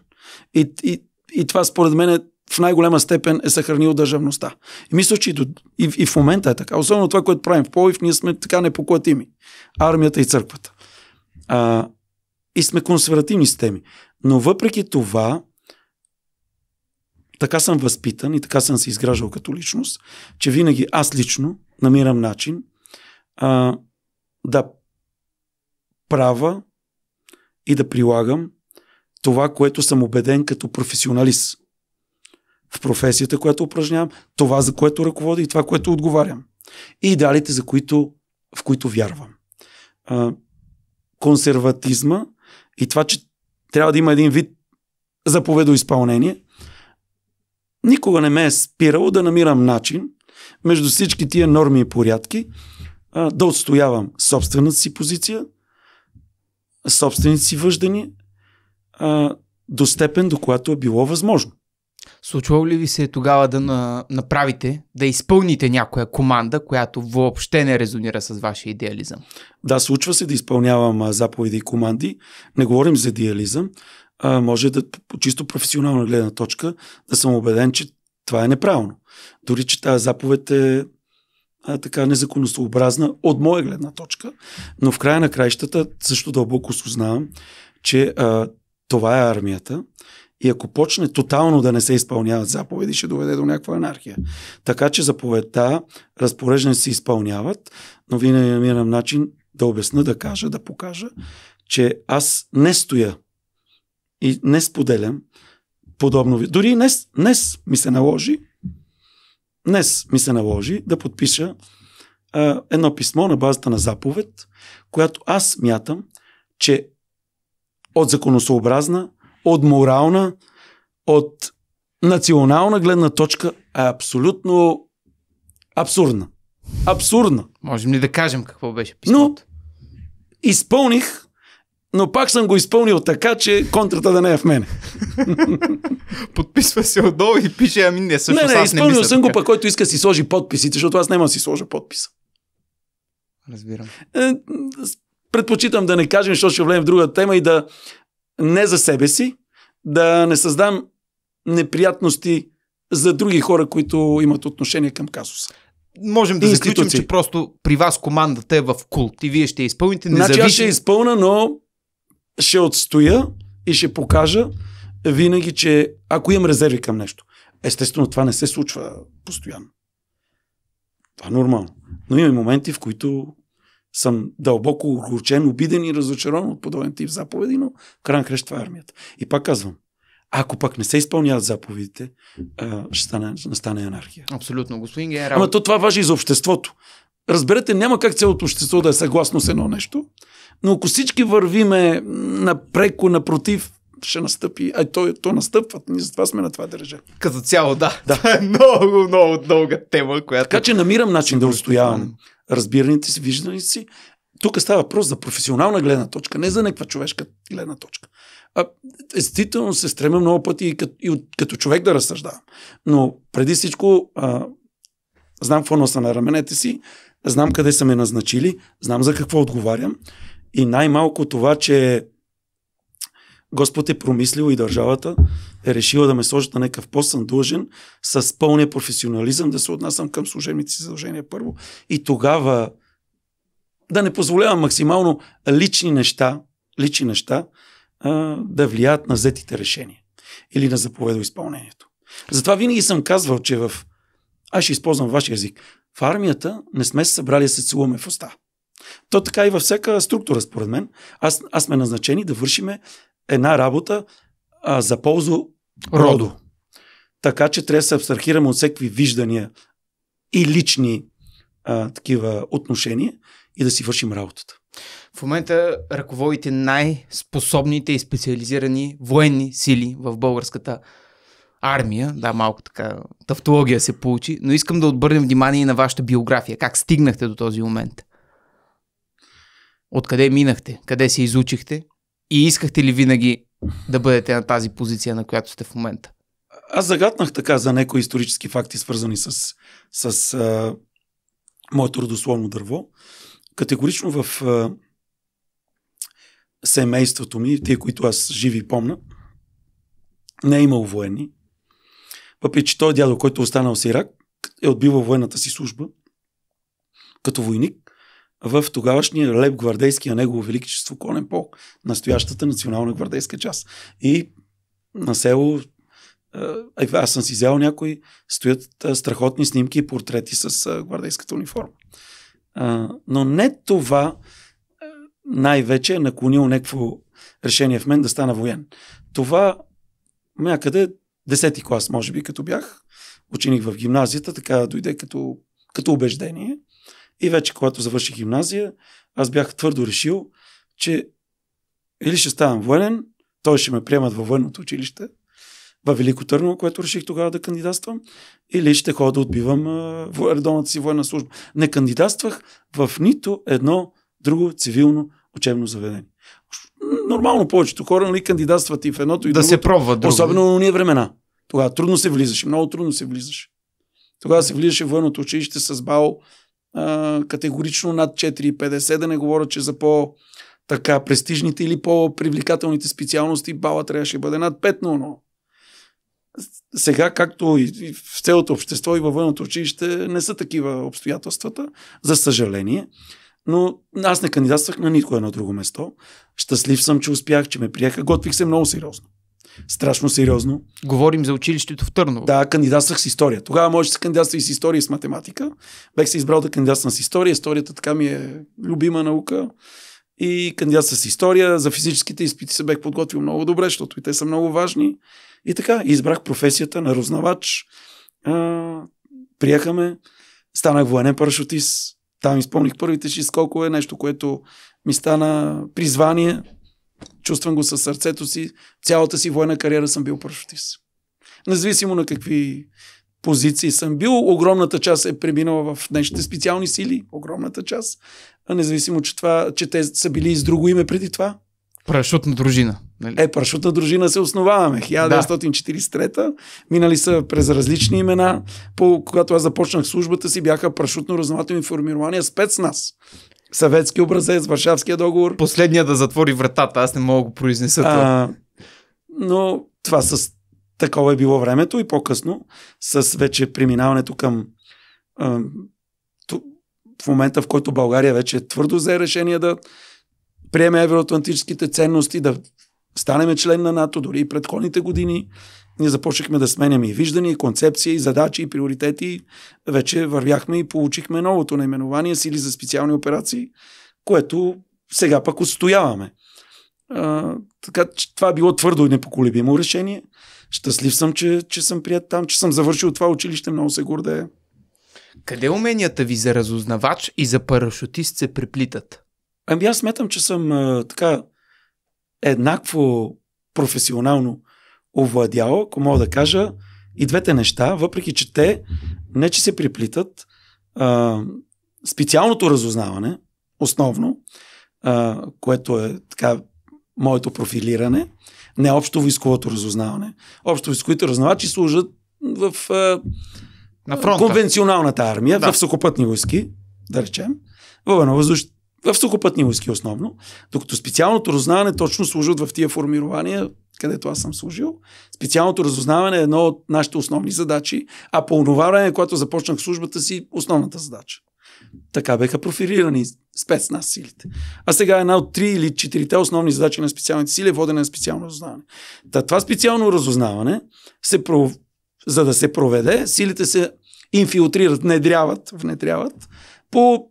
И, и, и това според мен е в най-голяма степен е съхранил държавността. И мисля, че и, до, и, и в момента е така. Особено това, което правим в Полив, ние сме така непоклатими. Армията и църквата. А, и сме консервативни системи. Но въпреки това, така съм възпитан и така съм се изграждал като личност, че винаги аз лично намирам начин а, да правя и да прилагам това, което съм убеден като професионалист в професията, която упражнявам, това, за което ръководя и това, което отговарям. И идеалите, за които, в които вярвам. А, консерватизма и това, че трябва да има един вид изпълнение, никога не ме е спирало да намирам начин между всички тия норми и порядки да отстоявам собствената си позиция, собствените си въждания, до степен, до която е било възможно. Случвало ли ви се е тогава да на,
направите, да изпълните някоя команда, която въобще не резонира с вашия идеализъм?
Да, случва се да изпълнявам а, заповеди и команди. Не говорим за идеализъм, а, може да, по чисто професионална гледна точка, да съм убеден, че това е неправилно. Дори, че тази заповед е а, така незаконосообразна от моя гледна точка, но в края на краищата също дълбоко осознавам, че а, това е армията и ако почне тотално да не се изпълняват заповеди, ще доведе до някаква анархия. Така че заповедта, разпореждане се изпълняват, но винаги намирам начин да обясна, да кажа, да покажа, че аз не стоя и не споделям подобно. Дори днес, днес ми се наложи, днес ми се наложи да подпиша а, едно писмо на базата на заповед, която аз мятам, че от законосообразна, от морална, от национална гледна точка е абсолютно абсурдна. Абсурдна. Можем ли да кажем какво беше писмото? Но изпълних но пак съм го изпълнил така, че контрата да не е в мене. Подписва се отдолу и пише, ами не, също не, не, аз изпълнил не мисля съм така. го, па, който иска да си сложи подписите, защото аз няма да си сложа подписа. Разбирам. Е, предпочитам да не кажем, защото ще влезем в друга тема и да не за себе си, да не създам неприятности за други хора, които имат отношение към казуса
можем да заключим, че просто при вас командата е в култ и вие ще изпълните независимо. Значи аз ще
изпълна, но ще отстоя и ще покажа винаги, че ако имам резерви към нещо. Естествено, това не се случва постоянно. Това е нормално. Но има и моменти, в които съм дълбоко огорчен, обиден и разочарован от подобен тип заповеди, но кран крещ това е армията. И пак казвам, ако пък не се изпълняват заповедите, ще стане, ще стане анархия. Абсолютно, господин Генерал. Ама то това важи и за обществото. Разберете, няма как цялото общество да е съгласно с едно нещо но ако всички вървиме напреко, напротив, ще настъпи. А то, то настъпва. Ние затова сме на това държа. Като цяло, да. да. Това е много, много дълга тема, която. Така че намирам начин да устоявам разбираните си, виждани си. Тук става въпрос за професионална гледна точка, не за някаква човешка гледна точка. А, естествено се стремя много пъти и като, и от, като човек да разсъждавам. Но преди всичко а, знам какво носа на раменете си, знам къде са ме назначили, знам за какво отговарям и най-малко това, че Господ е промислил и държавата е решила да ме сложат на някакъв пост, съм длъжен с пълния професионализъм да се отнасям към служебните си задължения първо. И тогава да не позволявам максимално лични неща, лични неща а, да влияят на взетите решения или на заповедо изпълнението. Затова винаги съм казвал, че в... Аз ще използвам вашия език. В армията не сме се събрали да се целуваме в уста. То така и във всяка структура, според мен. Аз, аз сме назначени да вършиме една работа а, за ползо родо. Така че трябва да се абстрахираме от всеки виждания и лични а, такива отношения и да си вършим работата.
В момента ръководите най-способните и специализирани военни сили в българската армия. Да, малко така тавтология се получи, но искам да отбърнем внимание и на вашата биография. Как стигнахте до този момент? Откъде минахте? Къде се изучихте? И искахте ли винаги да
бъдете на тази позиция, на която сте в момента? Аз загатнах така за някои исторически факти, свързани с, с а, моето родословно дърво. Категорично в а, семейството ми, тие, които аз живи помна, не е имал военни. Въпреки, че той дядо, който е останал с Ирак, е отбивал военната си служба като войник в тогавашния леп гвардейския негово величество Конен Полк, настоящата национална гвардейска част. И на село е, аз съм си взял някои, стоят страхотни снимки и портрети с гвардейската униформа. Но не това най-вече е наклонило някакво решение в мен да стана воен. Това някъде десети ти клас, може би, като бях ученик в гимназията, така дойде като, като убеждение – и вече, когато завърших гимназия, аз бях твърдо решил, че или ще ставам военен, той ще ме приемат във военното училище, във Велико Търно, което реших тогава да кандидатствам, или ще ходя да отбивам а, редовната си военна служба. Не кандидатствах в нито едно друго цивилно учебно заведение. Нормално повечето хора нали, кандидатстват и в едното и да другото. се пробва Друго. Особено на уния времена. Тогава трудно се влизаше, много трудно се влизаше. Тогава се влизаше в военното училище с бал категорично над 4,50, да не говоря, че за по- така престижните или по-привлекателните специалности бала трябваше да бъде над 5 но, но сега, както и в цялото общество и във вънното училище, не са такива обстоятелствата, за съжаление. Но аз не кандидатствах на нико едно друго место. Щастлив съм, че успях, че ме приеха. Готвих се много сериозно страшно сериозно. Говорим за училището в Търново. Да, кандидатствах с история. Тогава може да се кандидатства и с история, и с математика. Бех се избрал да кандидатствам с история. Историята така ми е любима наука. И кандидат с история. За физическите изпити се бех подготвил много добре, защото и те са много важни. И така, избрах професията на разнавач. приехаме. Станах военен парашутист. Там изпълних първите си скокове, нещо, което ми стана призвание Чувствам го със сърцето си. Цялата си военна кариера съм бил парашутист. Независимо на какви позиции съм бил, огромната част е преминала в днешните специални сили. Огромната част. А независимо, че, това, че те са били и с друго име преди това.
Парашютна дружина.
Нали? Е, парашютна дружина се основаваме. 1943 да. Минали са през различни имена. По, когато аз започнах службата си, бяха парашютно разнователни формирования спецназ съветски образец, Варшавския договор. Последния да затвори вратата, аз не мога да го произнеса. А, но това с такова е било времето и по-късно, с вече преминаването към а, ту, в момента, в който България вече е твърдо взе решение да приеме евроатлантическите ценности, да станеме член на НАТО, дори и предходните години ние започнахме да сменяме и виждания, и концепции, и задачи, и приоритети. Вече вървяхме и получихме новото наименование Сили за специални операции, което сега пък устояваме. А, така че това е било твърдо и непоколебимо решение. Щастлив съм, че, че съм прият там, че съм завършил това училище, много се гордея.
Къде уменията ви за разузнавач и за парашутист се преплитат?
Ами аз сметам, че съм а, така еднакво професионално овладял, ако мога да кажа, и двете неща, въпреки че те не че се приплитат, а, специалното разузнаване, основно, а, което е така моето профилиране, не общо войсковото разузнаване. Общо войсковите разузнавачи служат в а, на фронта. конвенционалната армия, да. в сухопътни войски, да речем, във въздушните в сухопътни войски основно, докато специалното разузнаване точно служат в тия формирования, където аз съм служил. Специалното разузнаване е едно от нашите основни задачи, а по това време, когато започнах службата си, основната задача. Така беха профилирани спецназ силите. А сега една от три или четирите основни задачи на специалните сили е водене на специално разузнаване. Та, това специално разузнаване, се пров... за да се проведе, силите се инфилтрират, внедряват, внедряват по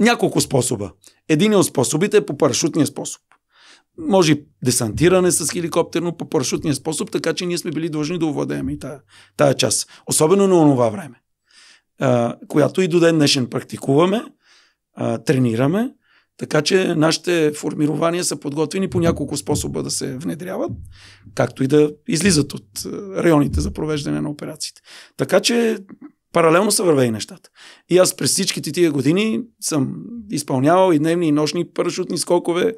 няколко способа. Един от способите е по парашутния способ. Може десантиране с хеликоптер, но по парашутния способ, така че ние сме били длъжни да овладеем и тая, тая част. Особено на онова време, а, която и до ден днешен практикуваме, а, тренираме, така че нашите формирования са подготвени по няколко способа да се внедряват, както и да излизат от районите за провеждане на операциите. Така че Паралелно са вървели нещата. И аз през всичките тия години съм изпълнявал и дневни, и нощни парашутни скокове,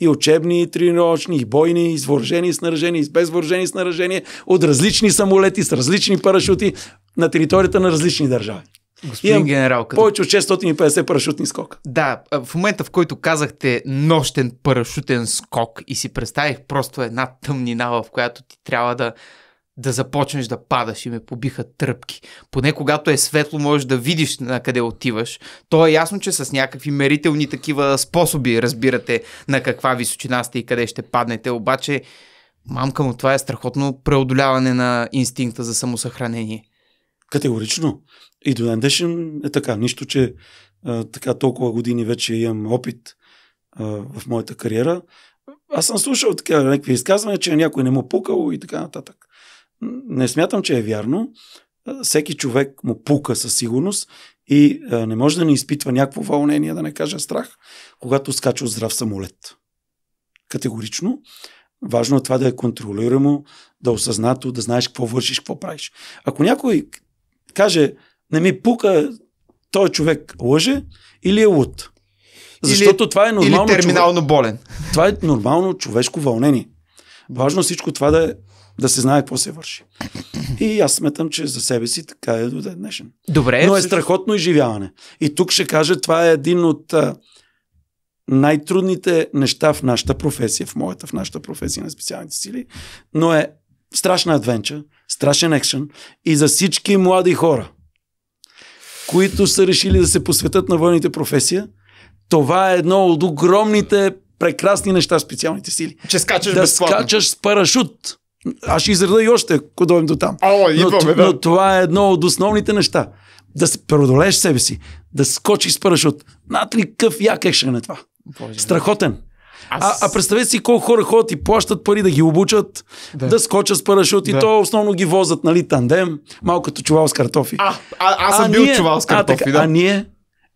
и учебни, и тренировъчни, и бойни, и с въоръжени, и с наражение, и с безвъоръжени, и с от различни самолети, с различни парашути, на територията на различни държави. Господин Имам генерал, като... повече от 650 парашутни скок. Да, в
момента в който казахте нощен парашутен скок и си представих просто една тъмнина, в която ти трябва да да започнеш да падаш и ме побиха тръпки. Поне когато е светло, можеш да видиш на къде отиваш. То е ясно, че с някакви мерителни такива способи разбирате на каква височина сте и къде ще паднете, обаче мамка му това е страхотно преодоляване на инстинкта за самосъхранение. Категорично.
И до ден днешен е така. Нищо, че а, така толкова години вече имам опит а, в моята кариера. Аз съм слушал така някакви изказвания, че някой не му пукал и така нататък не смятам, че е вярно. Всеки човек му пука със сигурност и не може да не изпитва някакво вълнение, да не кажа страх, когато скача от здрав самолет. Категорично. Важно е това да е контролирамо, да е осъзнато, да знаеш какво вършиш, какво правиш. Ако някой каже, не ми пука, той човек лъже или е луд. Защото или, това е нормално. Или терминално човек... болен. Това е нормално човешко вълнение. Важно е всичко това да е да се знае какво се върши. И аз сметам, че за себе си така е до днешен. Добре. Но е страхотно изживяване. И тук ще кажа, това е един от най-трудните неща в нашата професия, в моята, в нашата професия на специалните сили, но е страшна адвенча, страшен екшен и за всички млади хора, които са решили да се посветят на военните професия, това е едно от огромните прекрасни неща в специалните сили. Че скачаш да безплатно. скачаш с парашут. Аз ще изреда и още, ако дойдем до там. Ало, идваме, но, да. но това е едно от основните неща. Да се преодолееш себе си, да скочиш с парашют. Над ли къв як екшен е това? Боже. Страхотен. Аз... А, а представете си колко хора ходят и плащат пари да ги обучат, да, да скочат с парашют, да. и то основно ги возят, нали, тандем, малко като чувал с картофи. А, а, аз съм а бил ние, чувал с картофи, а, така, да. А ние,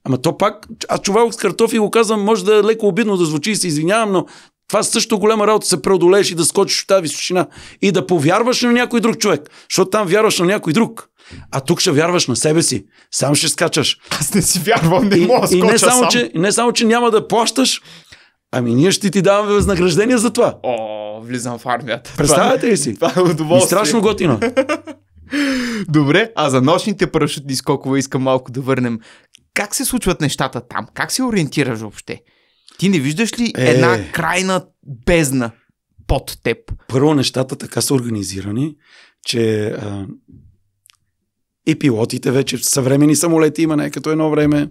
Ама то пак, а чувал с картофи го казвам, може да е леко обидно да звучи и се извинявам, но това също голяма работа се преодолееш и да скочиш от тази височина и да повярваш на някой друг човек, защото там вярваш на някой друг. А тук ще вярваш на себе си. Сам ще скачаш. Аз не си вярвам, не мога да скоча и не само, сам. Че, не само, че няма да плащаш, Ами ние ще ти даваме възнаграждение за това. О, влизам в армията. Представете ли си? Това е удоволствие. И страшно готино. Добре, а за нощните
парашютни скокове искам малко да върнем. Как се случват нещата там? Как се ориентираш въобще?
Ти не виждаш ли е... една крайна бездна под теб? Първо, нещата така са организирани, че а, и пилотите вече съвремени самолети има не като едно време.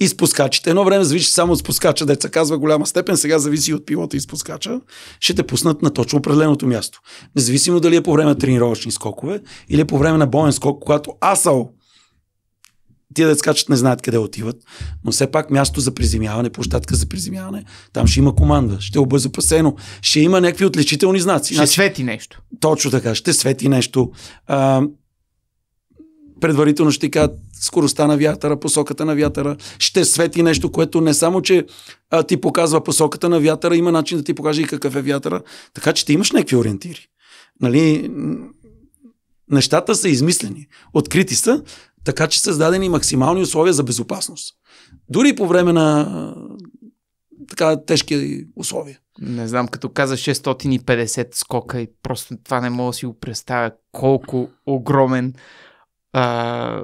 И спускачите. Едно време зависи само от спускача, деца казва голяма степен, сега зависи от пилота и спускача, ще те пуснат на точно определеното място. Независимо дали е по време на тренировъчни скокове или е по време на боен скок, когато Асал Тия деца скачат не знаят къде отиват, но все пак място за приземяване, площадка за приземяване, там ще има команда, ще е обезопасено, ще има някакви отличителни знаци. Ще Значи, свети нещо. Точно така, ще свети нещо. А, предварително ще ти кажат скоростта на вятъра, посоката на вятъра, ще свети нещо, което не само, че а, ти показва посоката на вятъра, има начин да ти покаже и какъв е вятъра, така че ти имаш някакви ориентири. Нали, нещата са измислени, открити са, така че са създадени максимални условия за безопасност. Дори по време на така тежки условия. Не знам, като каза 650 скока
и просто това не мога да си го представя колко огромен а,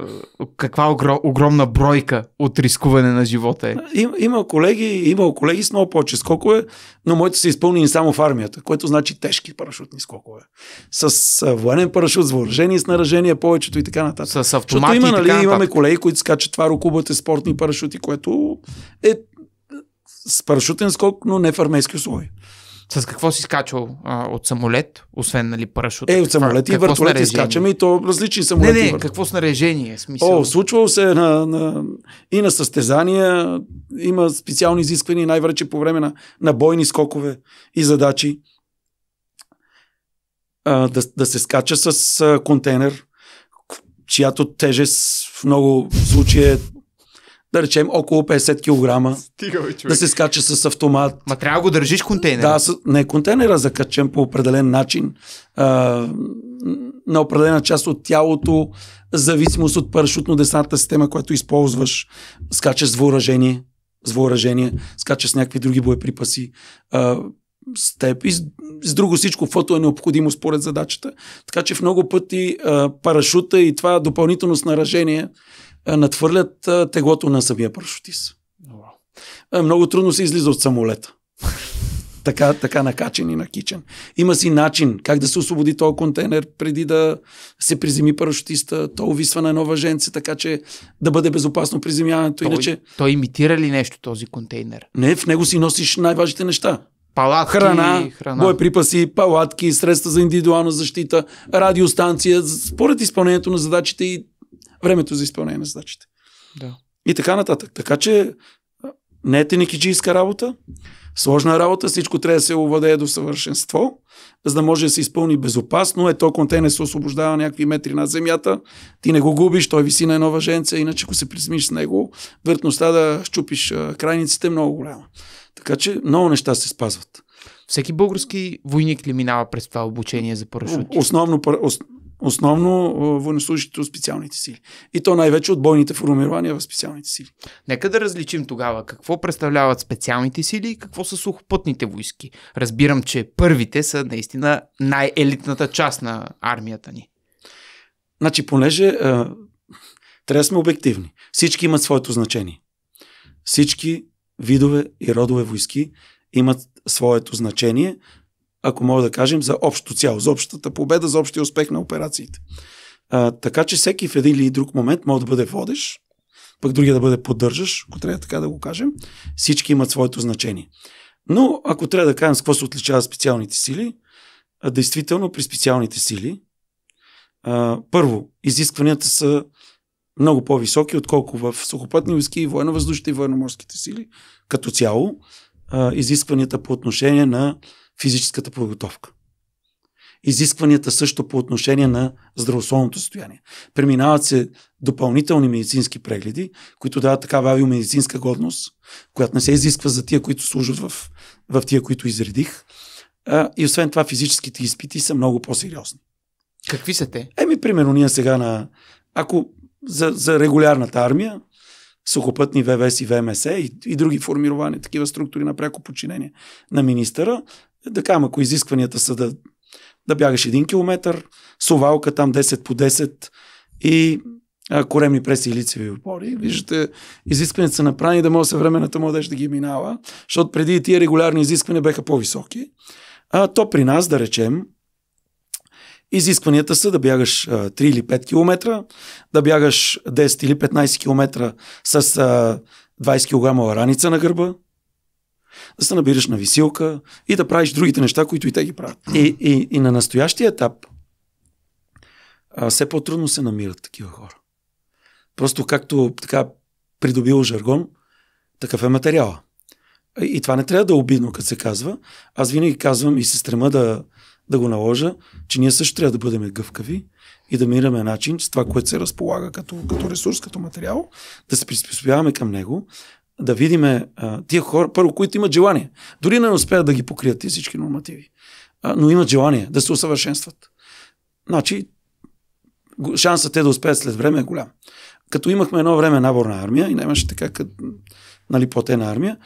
каква огром, огромна бройка от рискуване на живота е.
Им, има колеги, има колеги с много повече скокове, но моите са изпълнени само в армията, което значи тежки парашютни скокове. С а, военен парашют, с въоръжение, с наражение, повечето и така нататък. С автомати има, нали, и така имаме колеги, които скачат това варокубата, е спортни парашути, което е с парашутен скок, но не в армейски условия.
С какво си скачал а, от самолет, освен нали, парашут?
Е, от самолет и въртолети скачаме
и то различни самолети. Не, не, върт. какво снаряжение? Смисъл? О,
случвало се на, на, и на състезания, има специални изисквания, най-вече по време на, на бойни скокове и задачи. А, да, да се скача с а, контейнер, чиято тежест в много случаи е да речем около 50 кг. Стига, бе, да се скача с автомат. Ма трябва да го държиш контейнера. Да, с... не контейнера закачен по определен начин. А, на определена част от тялото, зависимост от парашютно-десната система, която използваш, скача с въоръжение, с въоръжение, скача с някакви други боеприпаси, а, с теб и с, с друго всичко, което е необходимо според задачата. Така че в много пъти а, парашута и това допълнително снаражение е, надхвърлят е, теглото на самия парашутист. Е, много трудно се излиза от самолета. така, така накачен и накичен. Има си начин как да се освободи този контейнер преди да се приземи парашутиста. То увисва на едно въженце, така че да бъде безопасно приземяването. Той, иначе... той имитира ли нещо този контейнер? Не, в него си носиш най-важните неща. Палатки, храна, храна, боеприпаси, палатки, средства за индивидуална защита, радиостанция, според изпълнението на задачите и времето за изпълнение на задачите. Да. И така нататък. Така че не е теникиджийска работа, сложна е работа, всичко трябва да се овладее до съвършенство, за да може да се изпълни безопасно. Ето контейнер се освобождава някакви метри над земята, ти не го губиш, той виси на едно въженце, иначе ако се призмиш с него, вероятността да щупиш крайниците е много голяма. Така че много неща се спазват. Всеки български войник ли минава през това обучение за парашути? Основно, Основно военнослужащите от специалните сили. И то най-вече от бойните формирования в специалните сили. Нека да различим тогава какво представляват
специалните сили и какво са сухопътните войски. Разбирам, че първите са наистина най-елитната част на армията ни.
Значи, понеже трябва да сме обективни. Всички имат своето значение. Всички видове и родове войски имат своето значение, ако мога да кажем, за общо цяло, за общата победа, за общия успех на операциите. А, така че всеки в един или друг момент може да бъде водеш, пък другия да бъде поддържаш, ако трябва така да го кажем. Всички имат своето значение. Но ако трябва да кажем с какво се отличават специалните сили, а, действително при специалните сили, а, първо, изискванията са много по-високи, отколко в сухопътни войски и военно-въздушните и военноморските сили като цяло. А, изискванията по отношение на физическата подготовка. Изискванията също по отношение на здравословното състояние. Преминават се допълнителни медицински прегледи, които дават такава авиомедицинска годност, която не се изисква за тия, които служат в, в тия, които изредих. А, и освен това, физическите изпити са много по-сериозни. Какви са те? Еми, примерно, ние сега на. Ако за, за регулярната армия, сухопътни ВВС и ВМС и, и други формирования, такива структури на пряко подчинение на министъра, да кажем, ако изискванията са да, да бягаш 1 км, сувалка там 10 по 10 и а, коремни преси и лицеви опори. Виждате, изискванията са направени да може съвременната младеж да ги минава, защото преди тия регулярни изисквания беха по-високи. А, то при нас, да речем, Изискванията са да бягаш 3 или 5 км, да бягаш 10 или 15 км с 20 кг раница на гърба, да се набираш на висилка и да правиш другите неща, които и те ги правят. И, и, и на настоящия етап а, все по-трудно се намират такива хора. Просто както така придобил жаргон, такъв е материала. И това не трябва да е обидно, като се казва. Аз винаги казвам и се стрема да, да го наложа, че ние също трябва да бъдем гъвкави и да мираме начин с това, което се разполага като, като ресурс, като материал, да се приспособяваме към него, да видим тия хора, първо, които имат желание. Дори не успеят да ги покрият тези всички нормативи. А, но имат желание да се усъвършенстват. Значи, шансът те да успеят след време е голям. Като имахме едно време наборна армия и нямаше така, кът, нали, платена армия,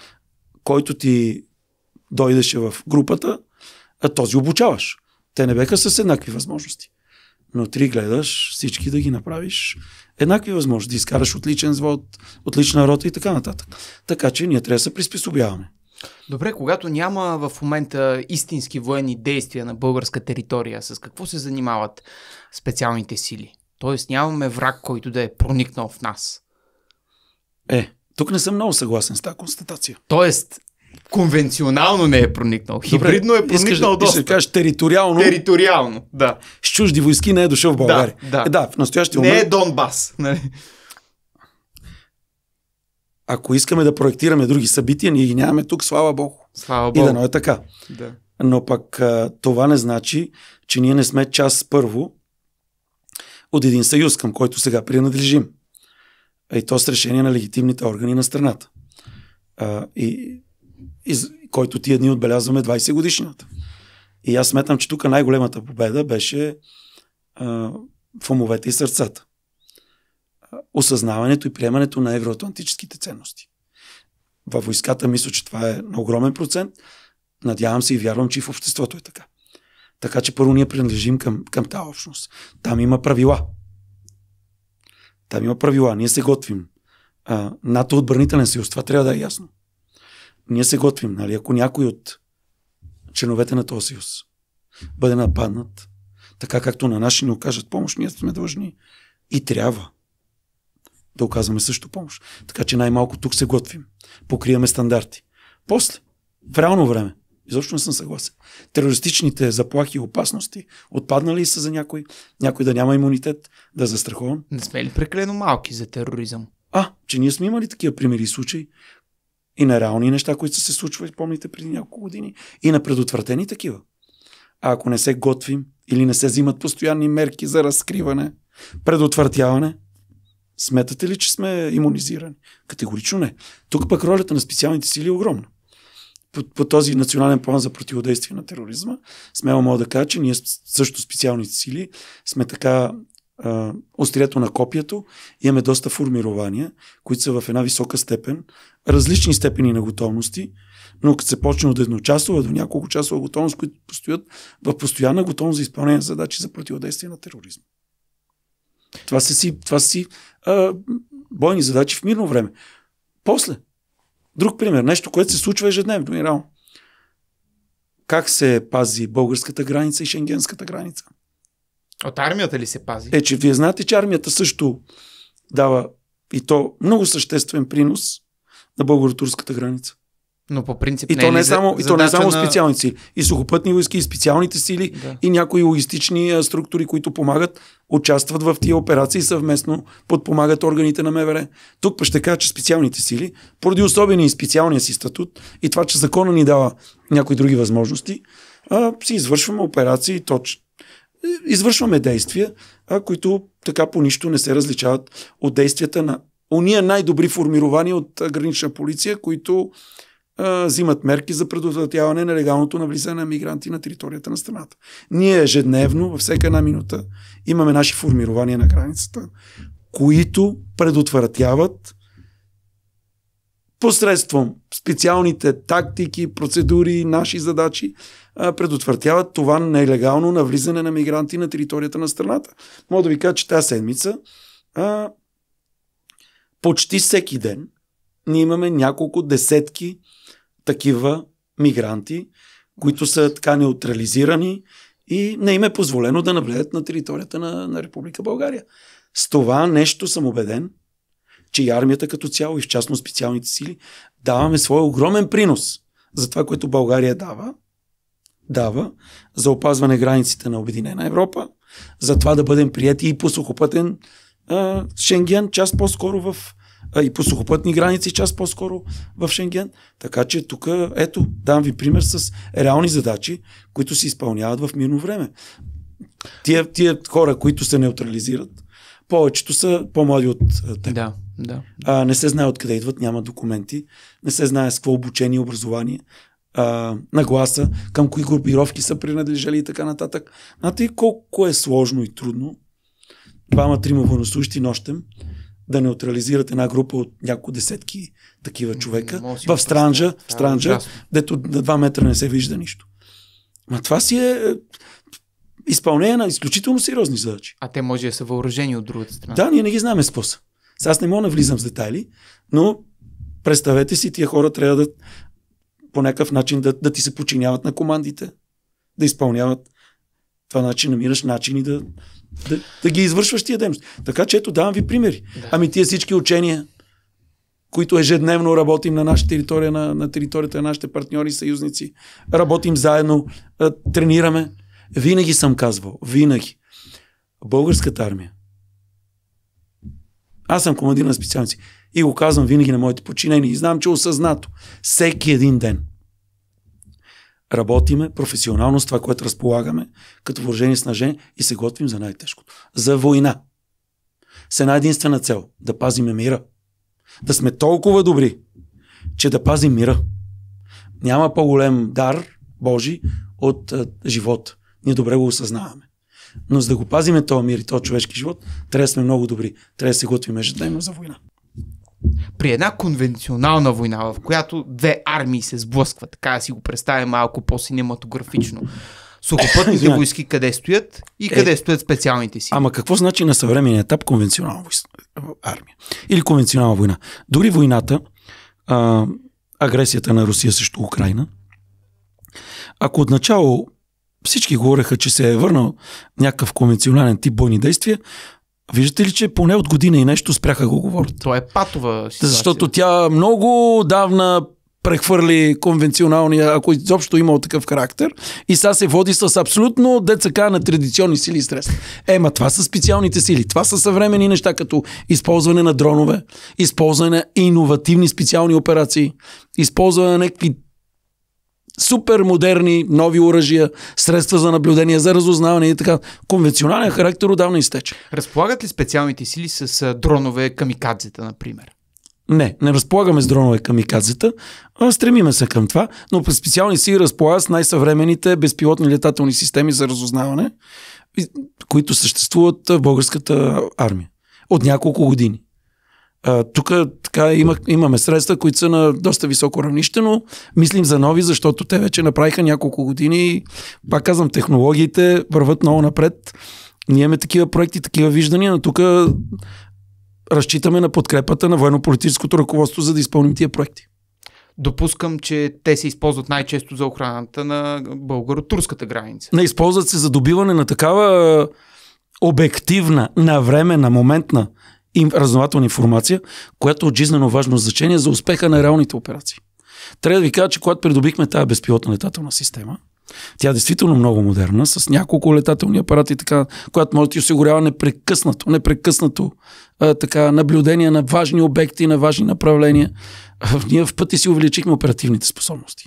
който ти дойдеше в групата, а този обучаваш. Те не беха с еднакви възможности но ти гледаш всички да ги направиш еднакви възможности, да изкараш отличен звод, отлична рота и така нататък. Така че ние трябва да се приспособяваме.
Добре, когато няма в момента истински военни действия на българска територия, с какво се занимават специалните сили? Тоест нямаме враг, който да е проникнал в нас.
Е, тук не съм много съгласен с тази констатация. Тоест,
конвенционално не е проникнал. Хибридно е проникнал искаш, доста. ще кажеш
териториално. Териториално, да. С чужди войски не е дошъл в България. Да, да. Е, да в настоящия момент... Не е Донбас. Нали? Ако искаме да проектираме други събития, ние ги нямаме тук, слава Богу.
Слава Богу. И дано е
така. Да. Но пък това не значи, че ние не сме част първо от един съюз, към който сега принадлежим. И то с решение на легитимните органи на страната. А, и който тия дни отбелязваме 20 годишната. И аз сметам, че тук най-големата победа беше а, в умовете и сърцата. Осъзнаването и приемането на евроатлантическите ценности. Във войската мисля, че това е на огромен процент. Надявам се и вярвам, че и в обществото е така. Така че първо ние принадлежим към, към тази общност. Там има правила. Там има правила. Ние се готвим. НАТО отбранителен съюз. Това трябва да е ясно ние се готвим, нали? Ако някой от членовете на този съюз бъде нападнат, така както на наши ни окажат помощ, ние сме длъжни и трябва да оказваме също помощ. Така че най-малко тук се готвим. Покриваме стандарти. После, в реално време, изобщо не съм съгласен. Терористичните заплахи и опасности отпаднали са за някой? Някой да няма имунитет, да е застрахован?
Не сме ли прекалено малки за тероризъм?
А, че ние сме имали такива примери и случаи. И на реални неща, които са се случвали, помните, преди няколко години. И на предотвратени такива. А ако не се готвим или не се взимат постоянни мерки за разкриване, предотвратяване, смятате ли, че сме иммунизирани? Категорично не. Тук пък ролята на специалните сили е огромна. По, по този национален план за противодействие на тероризма, смело мога да кажа, че ние също специалните сили сме така острието на копието, имаме доста формирования, които са в една висока степен, различни степени на готовности, но като се почне от едночасова до няколко часова готовност, които постоят в постоянна готовност за изпълнение на задачи за противодействие на тероризм. Това са си, това са си а, бойни задачи в мирно време. После, друг пример, нещо, което се случва ежедневно и рано. Как се пази българската граница и шенгенската граница?
От армията ли се пази? Е, че
вие знаете, че армията също дава и то много съществен принос на българо-турската граница. Но по принцип. И не то е не е само, и то не е само на... специални сили. И сухопътни войски, и специалните сили, да. и някои логистични а, структури, които помагат, участват в тия операции съвместно, подпомагат органите на МВР. Тук па ще кажа, че специалните сили, поради особени и специалния си статут, и това, че закона ни дава някои други възможности, а, си извършваме операции точно извършваме действия, а които така по нищо не се различават от действията на уния най-добри формирования от гранична полиция, които а, взимат мерки за предотвратяване на легалното навлизане на мигранти на територията на страната. Ние ежедневно, във всяка една минута, имаме наши формирования на границата, които предотвратяват посредством специалните тактики, процедури, наши задачи, предотвратяват това нелегално навлизане на мигранти на територията на страната. Мога да ви кажа, че тази седмица а, почти всеки ден ние имаме няколко десетки такива мигранти, които са така неутрализирани и не им е позволено да навлезат на територията на, на Република България. С това нещо съм убеден, че и армията като цяло и в частност специалните сили даваме своя огромен принос за това, което България дава – дава за опазване границите на Обединена Европа, за това да бъдем прияти и по сухопътен а, Шенген, част по-скоро в а, и по сухопътни граници, част по-скоро в Шенген. Така че тук, ето, дам ви пример с реални задачи, които се изпълняват в мирно време. Тия, тия хора, които се неутрализират, повечето са по-млади от теб. Да, да. А, не се знае откъде идват, няма документи, не се знае с какво обучение и образование а, нагласа, към кои групировки са принадлежали и така нататък. Знаете ли колко е сложно и трудно двама-трима военнослужащи нощем да неутрализират една група от няколко десетки такива човека в странжа, в странжа дето на два метра не се вижда нищо. Ма това си е, е изпълнение на изключително сериозни задачи.
А те може да са въоръжени от другата страна. Да, ние не
ги знаем способ. аз не мога да влизам с детайли, но представете си, тия хора трябва да по някакъв начин да, да ти се подчиняват на командите, да изпълняват това начин, намираш начини да, да, да ги извършваш тия дейност. Така че ето давам ви примери. Да. Ами тия всички учения, които ежедневно работим на нашата територия, на, на територията на нашите партньори, съюзници, работим заедно, тренираме. Винаги съм казвал, винаги. Българската армия. Аз съм командир на специалници. И го казвам винаги на моите подчинени. И знам, че е осъзнато. Всеки един ден. Работиме професионално с това, което разполагаме, като въоръжение снажение и се готвим за най-тежкото. За война. С една единствена цел. Да пазиме мира. Да сме толкова добри, че да пазим мира. Няма по-голем дар Божи от е, живот. Ние добре го осъзнаваме. Но за да го пазиме този мир и този човешки живот, трябва да сме много добри. Трябва да се готвим ежедневно за война. При една конвенционална война, в която две армии се
сблъскват, така да си го представя малко по-синематографично, сухопътните войски къде
стоят и е. къде е, стоят специалните си. Ама какво значи на съвременния етап конвенционална армия? Или конвенционална война? Дори войната, а, агресията на Русия срещу Украина, ако отначало всички говореха, че се е върнал някакъв конвенционален тип бойни действия, Виждате ли, че поне от година и нещо спряха го говорят? То е патова ситуация. Защото тя много давна прехвърли конвенционалния, ако изобщо имал такъв характер, и сега се води с абсолютно ДЦК на традиционни сили и средства. Ема това са специалните сили, това са съвремени неща, като използване на дронове, използване на иновативни специални операции, използване на някакви Супер модерни, нови оръжия, средства за наблюдение, за разузнаване и така. Конвенционален характер отдавна изтече. Разполагат ли специалните сили с дронове
камикадзета, например?
Не, не разполагаме с дронове камикадзета, а стремиме се към това, но специални си разполагат с най-съвременните безпилотни летателни системи за разузнаване, които съществуват в българската армия от няколко години. Тук така, има, имаме средства, които са на доста високо равнище, но мислим за нови, защото те вече направиха няколко години. Пак казвам, технологиите върват много напред. Ние имаме такива проекти, такива виждания, но тук разчитаме на подкрепата на военно-политическото ръководство, за да изпълним тия проекти.
Допускам, че те се използват най-често за охраната на българо-турската граница.
Не, използват се за добиване на такава обективна, навременна, моментна и разнователна информация, която е от жизнено важно значение за успеха на реалните операции. Трябва да ви кажа, че когато придобихме тази безпилотна летателна система, тя е действително много модерна, с няколко летателни апарати, така, която може да ти осигурява непрекъснато, непрекъснато а, така, наблюдение на важни обекти, на важни направления. А, ние в пъти си увеличихме оперативните способности.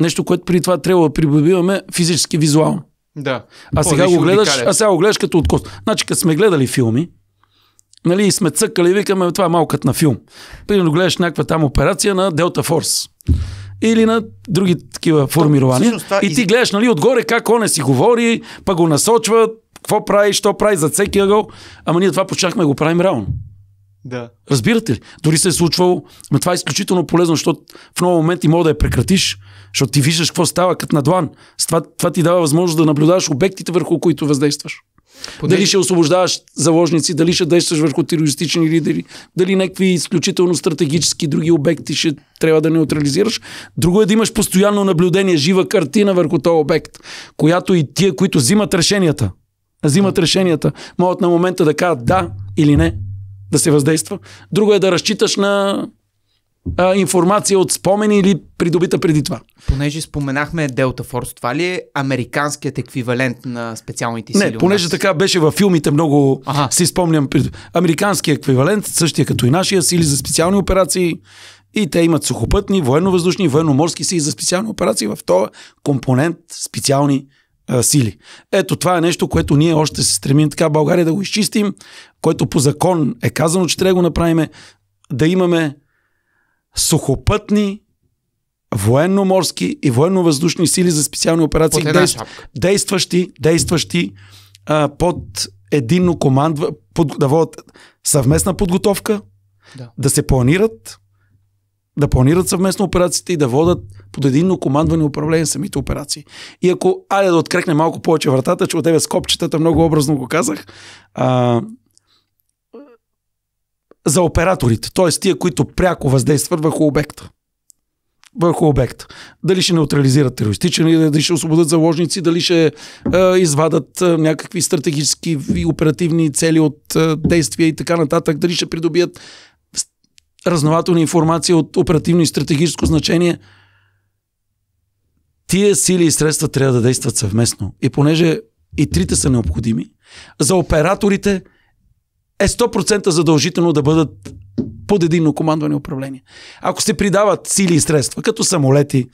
Нещо, което при това трябва да прибиваме физически, визуално. Да. А сега, го гледаш, а сега го гледаш като откос. Значи, като сме гледали филми, нали, и сме цъкали, викаме, това е малкът на филм. Примерно гледаш някаква там операция на Делта Форс или на други такива формирования. Всъщност, и ти гледаш, нали, отгоре как он е си говори, па го насочва, какво прави, що прави за всеки ъгъл. Ама ние това почнахме го правим реално. Да. Разбирате ли? Дори се е случвало, но това е изключително полезно, защото в много моменти мога да я прекратиш, защото ти виждаш какво става като на длан. това, това ти дава възможност да наблюдаваш обектите, върху които въздействаш. Поне... Дали ще освобождаваш заложници, дали ще действаш върху терористични лидери, дали някакви изключително стратегически други обекти ще трябва да неутрализираш. Друго е да имаш постоянно наблюдение, жива картина върху този обект, която и тия, които взимат решенията, взимат решенията, могат на момента да кажат да или не, да се въздейства. Друго е да разчиташ на а, информация от спомени или придобита
преди това. Понеже споменахме Делта Форс, това ли е американският еквивалент на
специалните сили? Не, понеже така беше във филмите много, ага. си спомням, американският еквивалент, същия като и нашия, сили за специални операции, и те имат сухопътни, военно-въздушни, военно-морски сили за специални операции в този компонент специални а, сили. Ето това е нещо, което ние още се стремим така България да го изчистим, което по закон е казано, че трябва да го направим, да имаме сухопътни, военноморски и военновъздушни сили за специални операции, действ, действащи, действащи а, под единно командва, под, да водят съвместна подготовка, да. да се планират, да планират съвместно операциите и да водат под единно командване и управление самите операции. И ако, айде да открехне малко повече вратата, че от тебе с копчетата много образно го казах, а, за операторите, т.е. тия, които пряко въздействат върху обекта. Върху обекта. Дали ще неутрализират терористичен дали ще освободят заложници, дали ще е, извадат е, някакви стратегически и оперативни цели от е, действия и така нататък, дали ще придобият разнователна информация от оперативно и стратегическо значение. Тия сили и средства трябва да действат съвместно. И понеже и трите са необходими, за операторите – е 100% задължително да бъдат под единно командване управление. Ако се придават сили и средства, като самолети,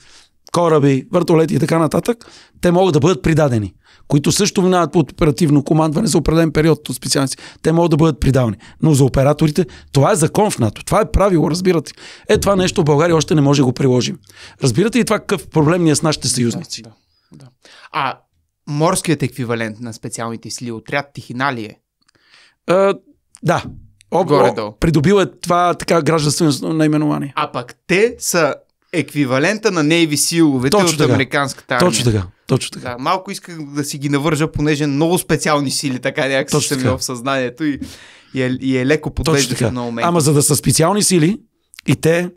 кораби, въртолети и така нататък, те могат да бъдат придадени, които също минават под оперативно командване за определен период от специалности. Те могат да бъдат придавани. Но за операторите това е закон в НАТО. Това е правило, разбирате. Е, това нещо в България още не може да го приложим. Разбирате ли това какъв проблем ни е с нашите съюзници? Да, да,
да. А морският еквивалент на специалните сили отряд Тихина ли е?
е да. Горе-долу. Придобил е това така гражданствено наименование. А пък те са еквивалента на
Navy seal от така. американската армия. Точно така. Точно така. Да, малко исках да си ги навържа, понеже много специални сили, така някак точно ми в съзнанието и, и, е, и е леко подвеждаха на момент. Ама
за да са специални сили и те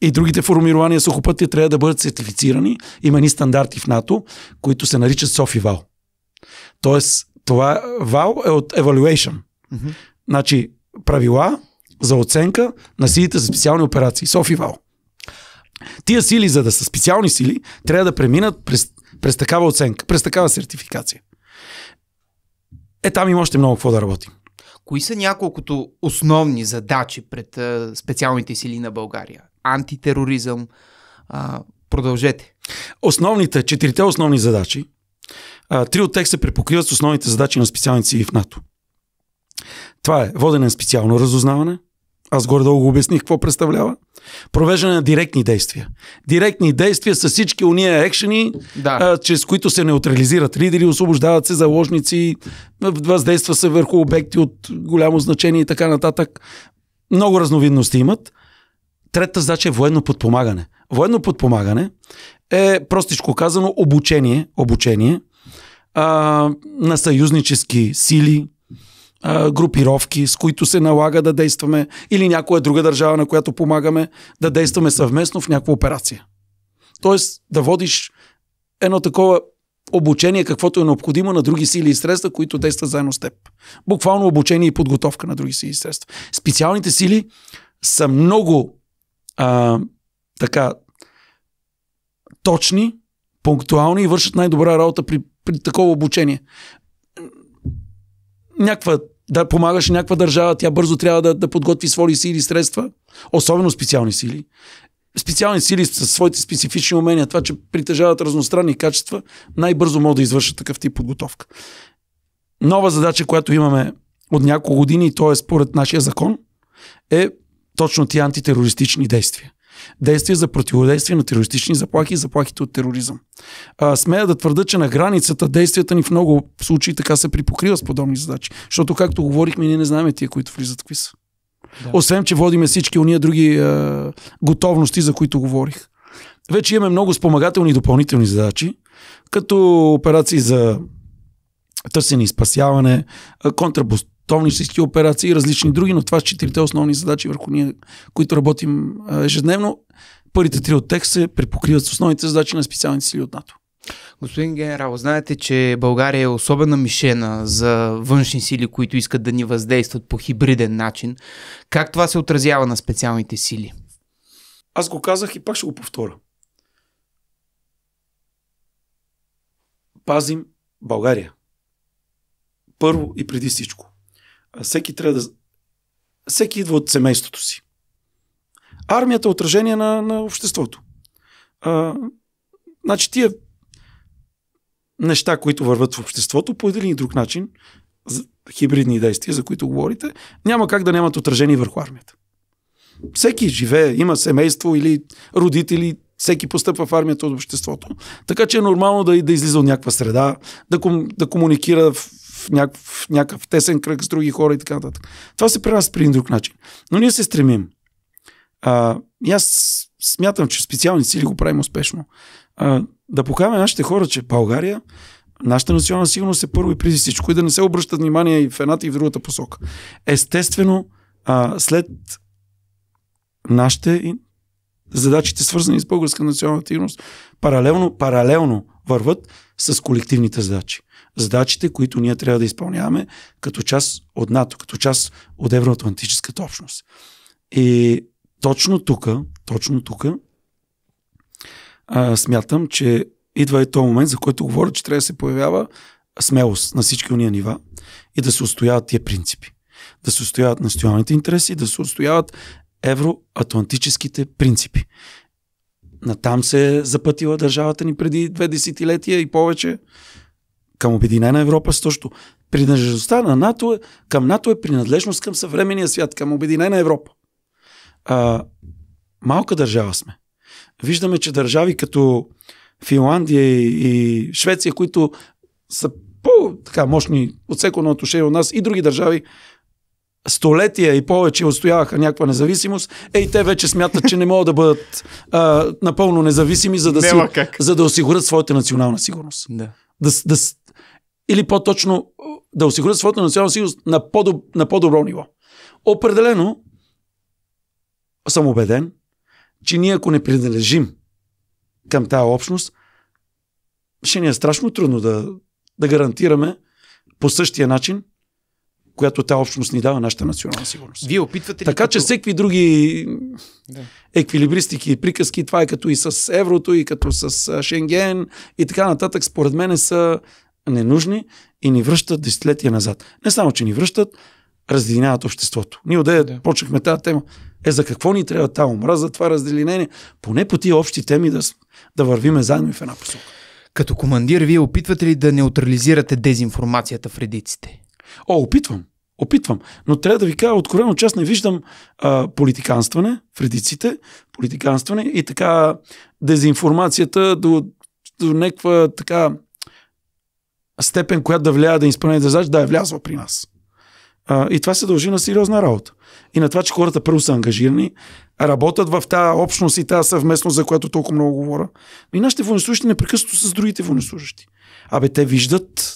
и другите формирования сухопътни трябва да бъдат сертифицирани. Има ни стандарти в НАТО, които се наричат Софи Вал. Тоест, това вал е от evaluation. Mm-hmm. Значи, правила за оценка на силите за специални операции. Софи Вал. Тия сили, за да са специални сили, трябва да преминат през, през такава оценка, през такава сертификация. Е, там има още много какво да работим. Кои са няколкото основни
задачи пред а, специалните сили на България? Антитероризъм. А,
продължете. Основните, четирите основни задачи, а, три от тях се препокриват с основните задачи на специалните сили в НАТО. Това е водене на специално разузнаване. Аз горе-долу го обясних какво представлява. Провеждане на директни действия. Директни действия са всички уния екшени, да. а, чрез които се неутрализират лидери, освобождават се заложници, въздейства се върху обекти от голямо значение и така нататък. Много разновидности имат. Трета задача е военно подпомагане. Военно подпомагане е, простичко казано, обучение, обучение а, на съюзнически сили, групировки, с които се налага да действаме, или някоя друга държава, на която помагаме, да действаме съвместно в някаква операция. Тоест да водиш едно такова обучение, каквото е необходимо на други сили и средства, които действат заедно с теб. Буквално обучение и подготовка на други сили и средства. Специалните сили са много а, така точни, пунктуални и вършат най-добра работа при, при такова обучение. Някаква да помагаш някаква държава, тя бързо трябва да, да подготви свои сили и средства, особено специални сили. Специални сили със своите специфични умения, това, че притежават разностранни качества, най-бързо могат да извършат такъв тип подготовка. Нова задача, която имаме от няколко години, и то е според нашия закон, е точно тия антитерористични действия действия за противодействие на терористични заплахи и заплахите от тероризъм. А, смея да твърда, че на границата действията ни в много случаи така се припокрива с подобни задачи. Защото, както говорихме, ние не знаем тия, които влизат какви са. Да. Освен, че водиме всички уния други а, готовности, за които говорих. Вече имаме много спомагателни и допълнителни задачи, като операции за търсене и спасяване, контрабуст световнически операции и различни други, но това са четирите основни задачи, върху ние, които работим ежедневно. Първите три от тях се препокриват с основните задачи на специалните сили от НАТО. Господин генерал, знаете, че България е особена
мишена за външни сили, които искат да ни въздействат по хибриден начин. Как това се отразява на специалните сили?
Аз го казах и пак ще го повторя. Пазим България. Първо и преди всичко всеки трябва да... Всеки идва от семейството си. Армията е отражение на, на обществото. А, значи тия неща, които върват в обществото, по един и друг начин, хибридни действия, за които говорите, няма как да нямат отражение върху армията. Всеки живее, има семейство или родители, всеки постъпва в армията от обществото. Така че е нормално да, да излиза от някаква среда, да, ком, да комуникира в в някакъв, някакъв тесен кръг с други хора и така нататък. Това се прераства при един друг начин. Но ние се стремим. А, и аз смятам, че специални сили го правим успешно. А, да покажем нашите хора, че България, нашата национална сигурност е първо и преди всичко и да не се обръщат внимание и в едната и в другата посока. Естествено, а, след нашите задачите, свързани с българска национална сигурност, паралелно, паралелно върват с колективните задачи задачите, които ние трябва да изпълняваме като част от НАТО, като част от Евроатлантическата общност. И точно тук, точно тук, смятам, че идва и този момент, за който говоря, че трябва да се появява смелост на всички уния нива и да се устояват тия принципи. Да се устояват националните интереси, да се устояват евроатлантическите принципи. Натам се е запътила държавата ни преди две десетилетия и повече към Обединена Европа също. Принадлежността на НАТО е, към НАТО е принадлежност към съвременния свят, към Обединена Европа. А, малка държава сме. Виждаме, че държави като Финландия и Швеция, които са по-мощни от всеко на отношение от нас и други държави, столетия и повече отстояваха някаква независимост, е и те вече смятат, че не могат да бъдат а, напълно независими, за да, си, за да осигурят своята национална сигурност. Да. Да, да, или по-точно да осигурят своята национална сигурност на, по-доб, на по-добро ниво. Определено съм убеден, че ние ако не принадлежим към тази общност, ще ни е страшно трудно да, да гарантираме по същия начин, която тази общност ни дава нашата национална сигурност. Вие опитвате ли Така като... че всеки други да. еквилибристики и приказки, това е като и с еврото, и като с Шенген и така нататък, според мен са ненужни и ни връщат десетилетия назад. Не само, че ни връщат, разединяват обществото. Ние отде да. почнахме тази тема. Е, за какво ни трябва тази омраза, това разделение? Поне по тия общи теми да, да вървиме заедно в една посока.
Като командир, вие опитвате ли да неутрализирате дезинформацията
в редиците? О, опитвам. Опитвам. Но трябва да ви кажа откровено, част не виждам а, политиканстване в редиците, политиканстване и така дезинформацията до, до някаква така степен, която да влияе да изпълнява да да е влязла при нас. А, и това се дължи на сериозна работа. И на това, че хората първо са ангажирани, работят в тази общност и тази съвместност, за която толкова много говоря. И нашите военнослужащи непрекъснато са с другите военнослужащи. Абе, те виждат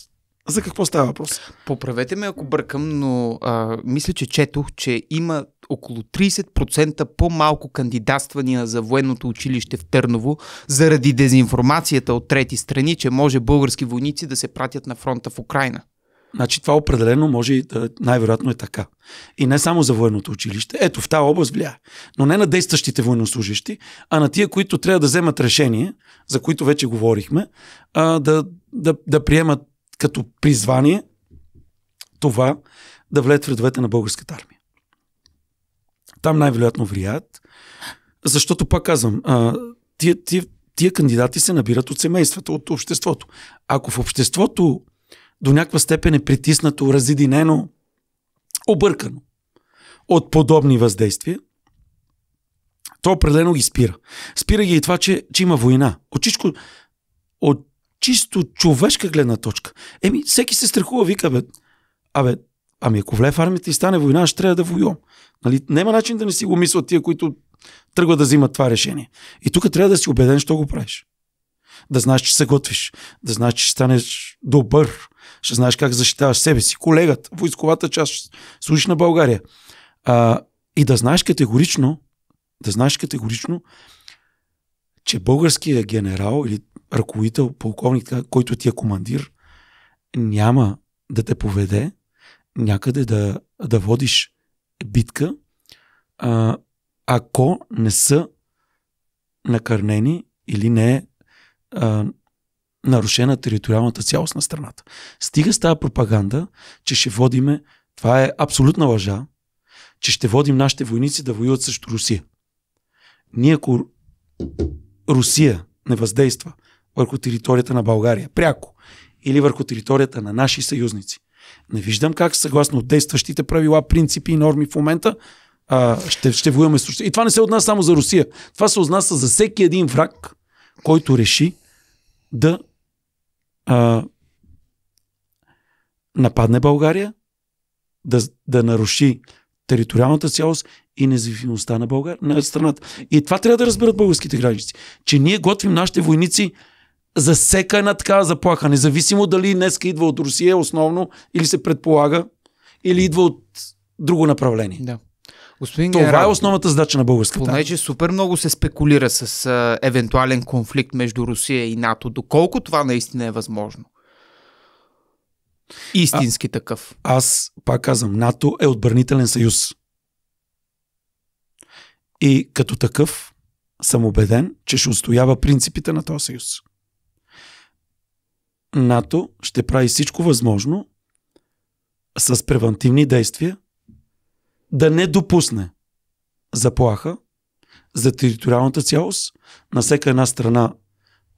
за
какво става въпрос? Поправете ме, ако бъркам, но а, мисля, че четох, че има около 30% по-малко кандидатствания за военното училище в Търново заради дезинформацията от трети страни, че може български войници да се пратят на фронта в Украина.
Значи това определено може и най-вероятно е така. И не само за военното училище. Ето, в тази област влияе. Но не на действащите военнослужащи, а на тия, които трябва да вземат решение, за които вече говорихме, да, да, да приемат като призвание това да влеят в редовете на българската армия. Там най-вероятно влияят, защото пак казвам, тия, тия, тия кандидати се набират от семействата, от обществото. Ако в обществото до някаква степен е притиснато, разединено, объркано от подобни въздействия, то определено ги спира. Спира ги и това, че, че има война. От от чисто човешка гледна точка. Еми, всеки се страхува, вика, бе, абе, ами ако влея в армията и стане война, ще трябва да воювам. Нали? Няма начин да не си го мислят тия, които тръгват да взимат това решение. И тук трябва да си убеден, що го правиш. Да знаеш, че се готвиш, да знаеш, че ще станеш добър, ще знаеш как защитаваш себе си, колегът, войсковата част, служиш на България. А, и да знаеш категорично, да знаеш категорично, че българският генерал или ръководител, полковник, който ти е командир, няма да те поведе някъде да, да водиш битка, а, ако не са накърнени или не е нарушена териториалната цялост на страната. Стига с тази пропаганда, че ще водиме, това е абсолютна лъжа, че ще водим нашите войници да воюват срещу Русия. Ние ако Русия не въздейства върху територията на България, пряко, или върху територията на наши съюзници. Не виждам как, съгласно действащите правила, принципи и норми в момента, а, ще, ще воюваме с И това не се отнася само за Русия. Това се отнася за всеки един враг, който реши да а, нападне България, да, да наруши териториалната цялост и независимостта на, България на страната. И това трябва да разберат българските граници, че ние готвим нашите войници за всека една такава заплаха, независимо дали днеска идва от Русия основно или се предполага, или идва от друго направление. Да. Господин Това е генерал, е основната задача на българската. Понеже
супер много се спекулира с а, евентуален конфликт между Русия и НАТО, доколко това наистина е възможно?
Истински а, такъв. Аз пак казвам, НАТО е отбранителен съюз. И като такъв съм убеден, че ще устоява принципите на този съюз. НАТО ще прави всичко възможно с превентивни действия да не допусне заплаха за териториалната цялост на всяка една страна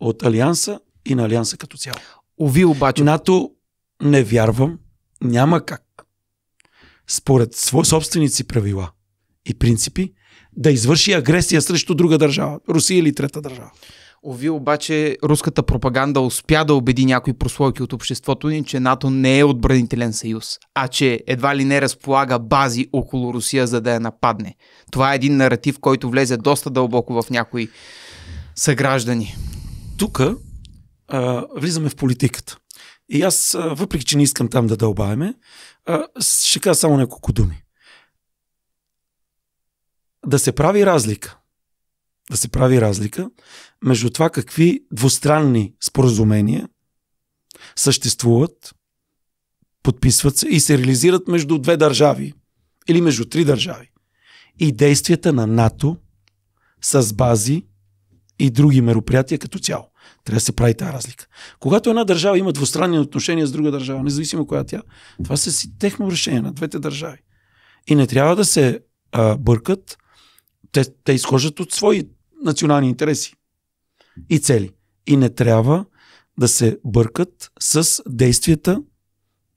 от Алианса и на Алианса като цяло. Ови обаче. НАТО не вярвам, няма как. Според свои собственици правила и принципи, да извърши агресия срещу друга държава, Русия или трета държава.
Ови обаче руската пропаганда успя да убеди някои прослойки от обществото ни, че НАТО не е отбранителен съюз, а че едва ли не разполага бази около Русия, за да я нападне. Това е един наратив, който влезе доста дълбоко в някои съграждани.
Тук влизаме в политиката. И аз, а, въпреки че не искам там да дълбаваме, ще кажа само няколко думи. Да се прави разлика да се прави разлика между това какви двустранни споразумения съществуват, подписват се и се реализират между две държави или между три държави. И действията на НАТО с бази и други мероприятия като цяло. Трябва да се прави тази разлика. Когато една държава има двустранни отношения с друга държава, независимо коя тя, това са си техно решение на двете държави. И не трябва да се а, бъркат. Те, те изхождат от свои национални интереси и цели. И не трябва да се бъркат с действията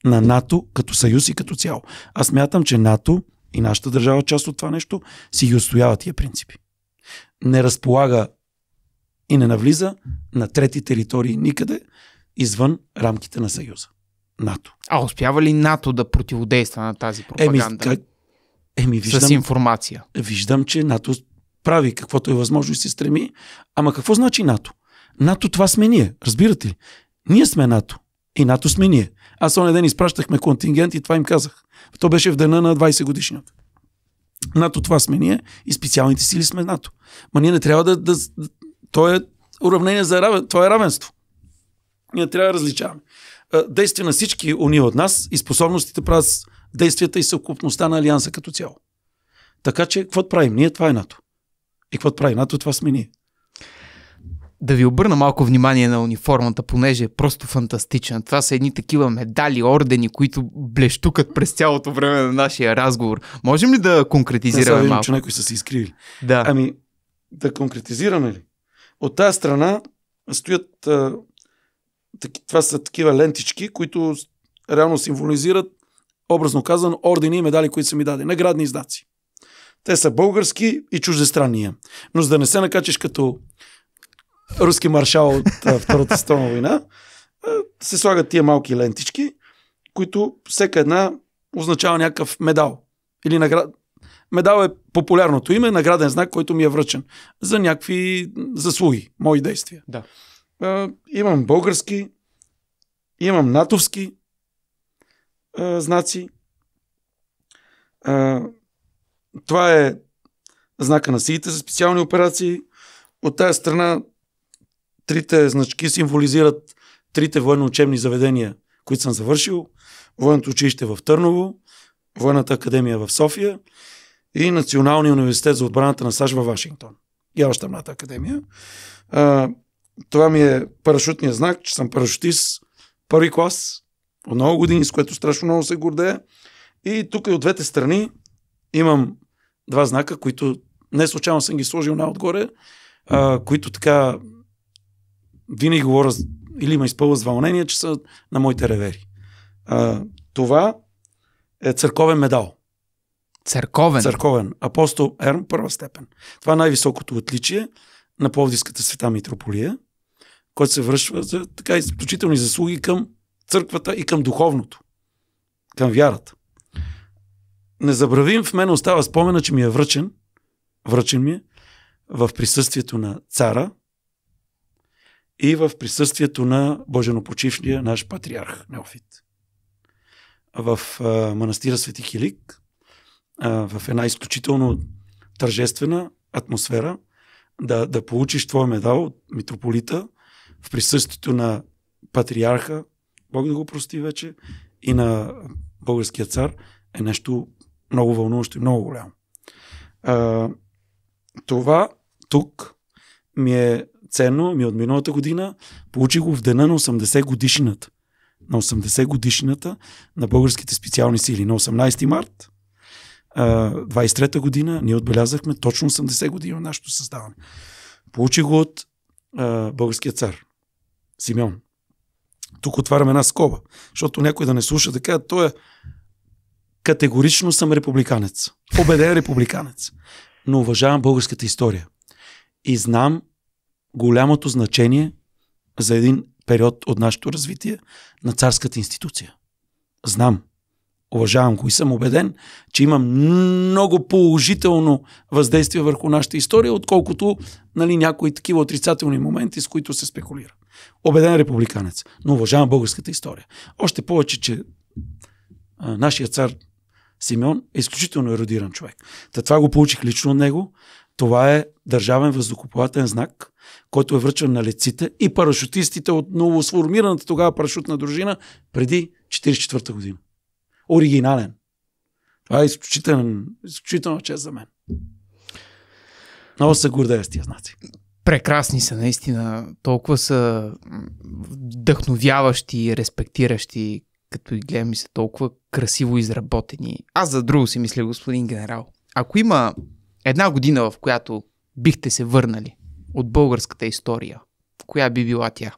на НАТО като съюз и като цяло. Аз мятам, че НАТО и нашата държава, част от това нещо, си ги устоява тия принципи. Не разполага и не навлиза на трети територии никъде извън рамките на Съюза. НАТО.
А успява ли НАТО да противодейства на тази пропаганда? Еми, как...
Еми, виждам, с информация. Виждам, че НАТО прави каквото е възможно и се стреми. Ама какво значи НАТО? НАТО това сме ние, разбирате ли? Ние сме НАТО. И НАТО сме ние. Аз оня ден изпращахме контингент и това им казах. То беше в дена на 20 годишнината. НАТО това сме ние и специалните сили сме НАТО. Ма ние не трябва да... да, да то е уравнение за равен, Това е равенство. Ние трябва да различаваме. Действия на всички уния от нас и способностите правят действията и съвкупността на Алианса като цяло. Така че, какво правим? Ние това е НАТО. И какво прави НАТО? Това сме ние. Да
ви обърна малко внимание на униформата, понеже е просто фантастична. Това са едни такива медали, ордени, които блещукат през цялото време на нашия разговор. Можем ли да конкретизираме Не, малко? че някои
са се изкрили. Да. Ами, да конкретизираме ли? От тази страна стоят а, това са такива лентички, които реално символизират, образно казано, ордени и медали, които са ми дадени, наградни издаци. Те са български и чуждестранния. Но за да не се накачиш като руски маршал от Втората световна война, се слагат тия малки лентички, които всека една означава някакъв медал. Или наград... Медал е популярното име, награден знак, който ми е връчен за някакви заслуги, мои действия. Да. А, имам български, имам натовски а, знаци. А, това е знака на силите за специални операции. От тази страна трите значки символизират трите военно-учебни заведения, които съм завършил. Военното училище в Търново, Военната академия в София и Националния университет за отбраната на САЩ във Вашингтон. И още едната академия. А, това ми е парашутният знак, че съм парашутист първи клас от много години, с което страшно много се гордея. И тук и от двете страни имам два знака, които не случайно съм ги сложил най-отгоре, а, които така винаги говоря или ме изпълва с вълнение, че са на моите ревери. А, това е църковен медал. Църковен? Църковен. Апостол Ерм, първа степен. Това е най-високото отличие на Пловдивската света митрополия, който се връща за така изключителни заслуги към църквата и към духовното, към вярата незабравим в мен остава спомена, че ми е връчен, връчен ми е, в присъствието на цара и в присъствието на боженопочившия наш патриарх Неофит. В а, манастира Свети Хилик, а, в една изключително тържествена атмосфера, да, да получиш твоя медал от митрополита в присъствието на патриарха, Бог да го прости вече, и на българския цар е нещо много вълнуващо и много голямо. А, това тук ми е ценно, ми е от миналата година. Получих го в дена на 80 годишната. На 80 годишната на българските специални сили. На 18 март 23-та година ние отбелязахме точно 80 години от нашето създаване. Получих го от а, българския цар Симеон. Тук отварям една скоба, защото някой да не слуша да каже, той е Категорично съм републиканец. Обеден републиканец. Но уважавам българската история. И знам голямото значение за един период от нашето развитие на царската институция. Знам. Уважавам го и съм убеден, че има много положително въздействие върху нашата история, отколкото нали, някои такива отрицателни моменти, с които се спекулира. Обеден републиканец, но уважавам българската история. Още повече, че а, нашия цар Симеон е изключително еродиран човек. Та това го получих лично от него. Това е държавен въздухоплавателен знак, който е връчен на леците и парашутистите от новосформираната тогава парашутна дружина преди 44-та година. Оригинален. Това е изключителен, изключителна чест за мен. Много се гордея с тия знаци.
Прекрасни са, наистина. Толкова са вдъхновяващи, респектиращи като ги гледам и са толкова красиво изработени. Аз за друго си мисля, господин генерал. Ако има една година, в която бихте се върнали от българската история, в коя би била тя?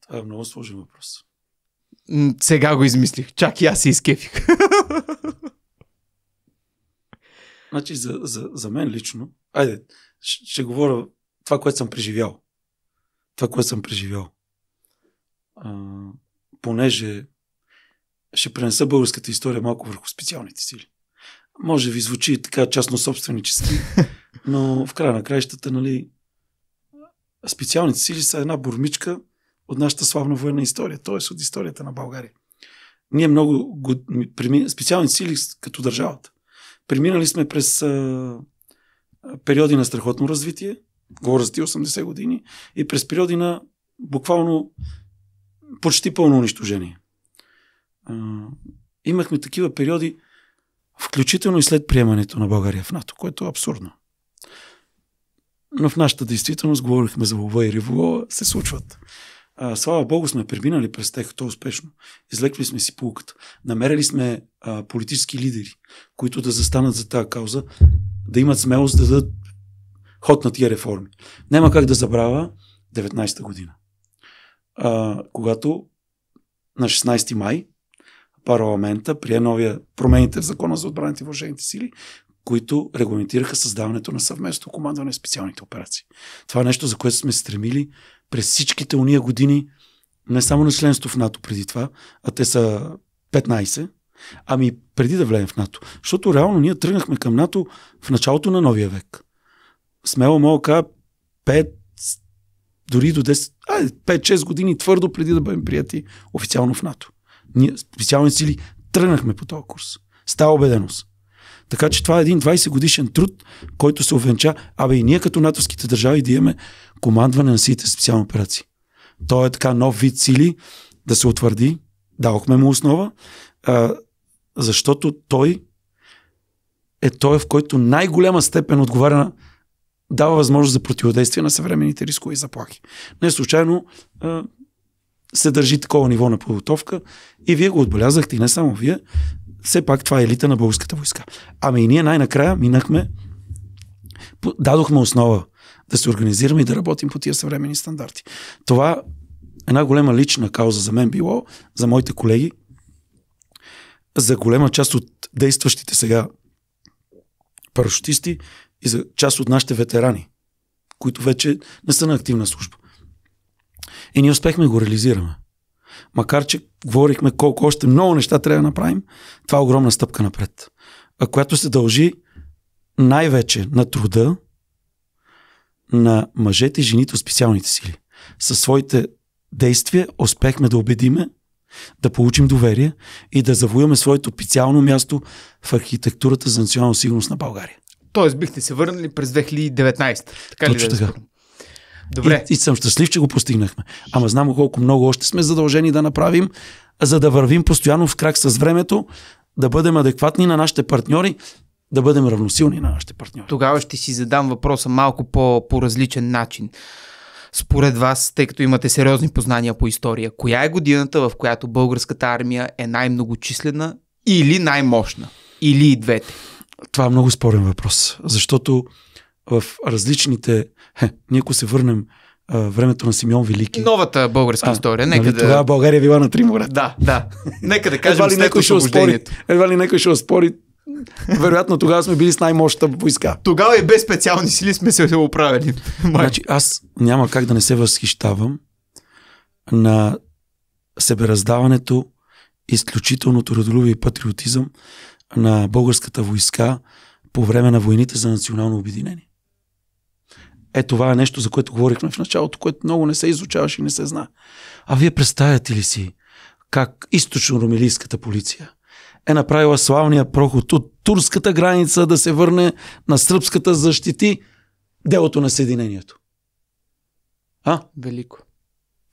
Това е много сложен въпрос.
Сега го измислих. Чак
и аз се изкефих. Значи за, за, за мен лично, айде, ще, ще говоря това, което съм преживял това, което съм преживял. А, понеже ще пренеса българската история малко върху специалните сили. Може ви звучи така частно собственически, но в края на краищата, нали, специалните сили са една бурмичка от нашата славна военна история, т.е. от историята на България. Ние много го, специални сили като държавата. Преминали сме през а, периоди на страхотно развитие, говоря за ти 80 години, и през периоди на буквално почти пълно унищожение. А, имахме такива периоди, включително и след приемането на България в НАТО, което е абсурдно. Но в нашата действителност, говорихме за Лова и Револова, се случват. А, слава Богу, сме преминали през тях то е успешно. Излекли сме си полуката. Намерили сме а, политически лидери, които да застанат за тази кауза, да имат смелост да дадат ход на тия реформи. Няма как да забравя 19-та година, а, когато на 16 май парламента прие новия промените в закона за отбраните и въоръжените сили, които регламентираха създаването на съвместно командване на специалните операции. Това е нещо, за което сме стремили през всичките уния години, не само на членство в НАТО преди това, а те са 15, ами преди да влезем в НАТО. Защото реално ние тръгнахме към НАТО в началото на новия век смело мога да кажа 5, дори до 10, 5-6 години твърдо преди да бъдем прияти официално в НАТО. Ние специални сили тръгнахме по този курс. Става убеденост. Така че това е един 20 годишен труд, който се овенча. Абе и ние като натовските държави да имаме командване на силите специални операции. То е така нов вид сили да се утвърди. Дадохме му основа, а, защото той е той, в който най-голяма степен отговаря на дава възможност за противодействие на съвременните рискови заплахи. Не случайно а, се държи такова ниво на подготовка и вие го отбелязахте и не само вие. Все пак това е елита на българската войска. Ами и ние най-накрая минахме, дадохме основа да се организираме и да работим по тия съвремени стандарти. Това една голема лична кауза за мен било, за моите колеги, за голема част от действащите сега парашутисти, и за част от нашите ветерани, които вече не са на активна служба. И ние успехме го реализираме. Макар, че говорихме колко още много неща трябва да направим, това е огромна стъпка напред, А която се дължи най-вече на труда на мъжете и жените от специалните сили. Със своите действия успехме да убедиме, да получим доверие и да завоюваме своето специално място в архитектурата за национална сигурност на България. Тоест бихте се върнали през 2019. Така Точно ли да така. Добре. И, и съм щастлив, че го постигнахме. Ама знам колко много още сме задължени да направим, за да вървим постоянно в крак с времето, да бъдем адекватни на нашите партньори, да бъдем равносилни на нашите партньори.
Тогава ще си задам въпроса малко по, по различен начин. Според вас, тъй като имате сериозни познания по история, коя е годината, в която българската армия е най-многочислена
или най-мощна? Или и двете? Това е много спорен въпрос, защото в различните... Хе, ние ако се върнем а, времето на Симеон Велики...
Новата българска а, история. Нека нали, да... Тогава
България е била на три море.
Да, да. Нека да кажем след ли
Едва ли някой ще оспори вероятно тогава сме били с най-мощната войска. Тогава и без специални сили сме се оправили. Значи, аз няма как да не се възхищавам на себераздаването, изключителното родолюбие и патриотизъм на българската войска по време на войните за национално обединение. Е, това е нещо, за което говорихме в началото, което много не се изучаваше и не се зна. А вие представяте ли си как източно румилийската полиция е направила славния проход от турската граница да се върне на сръбската защити делото на Съединението? А? Велико.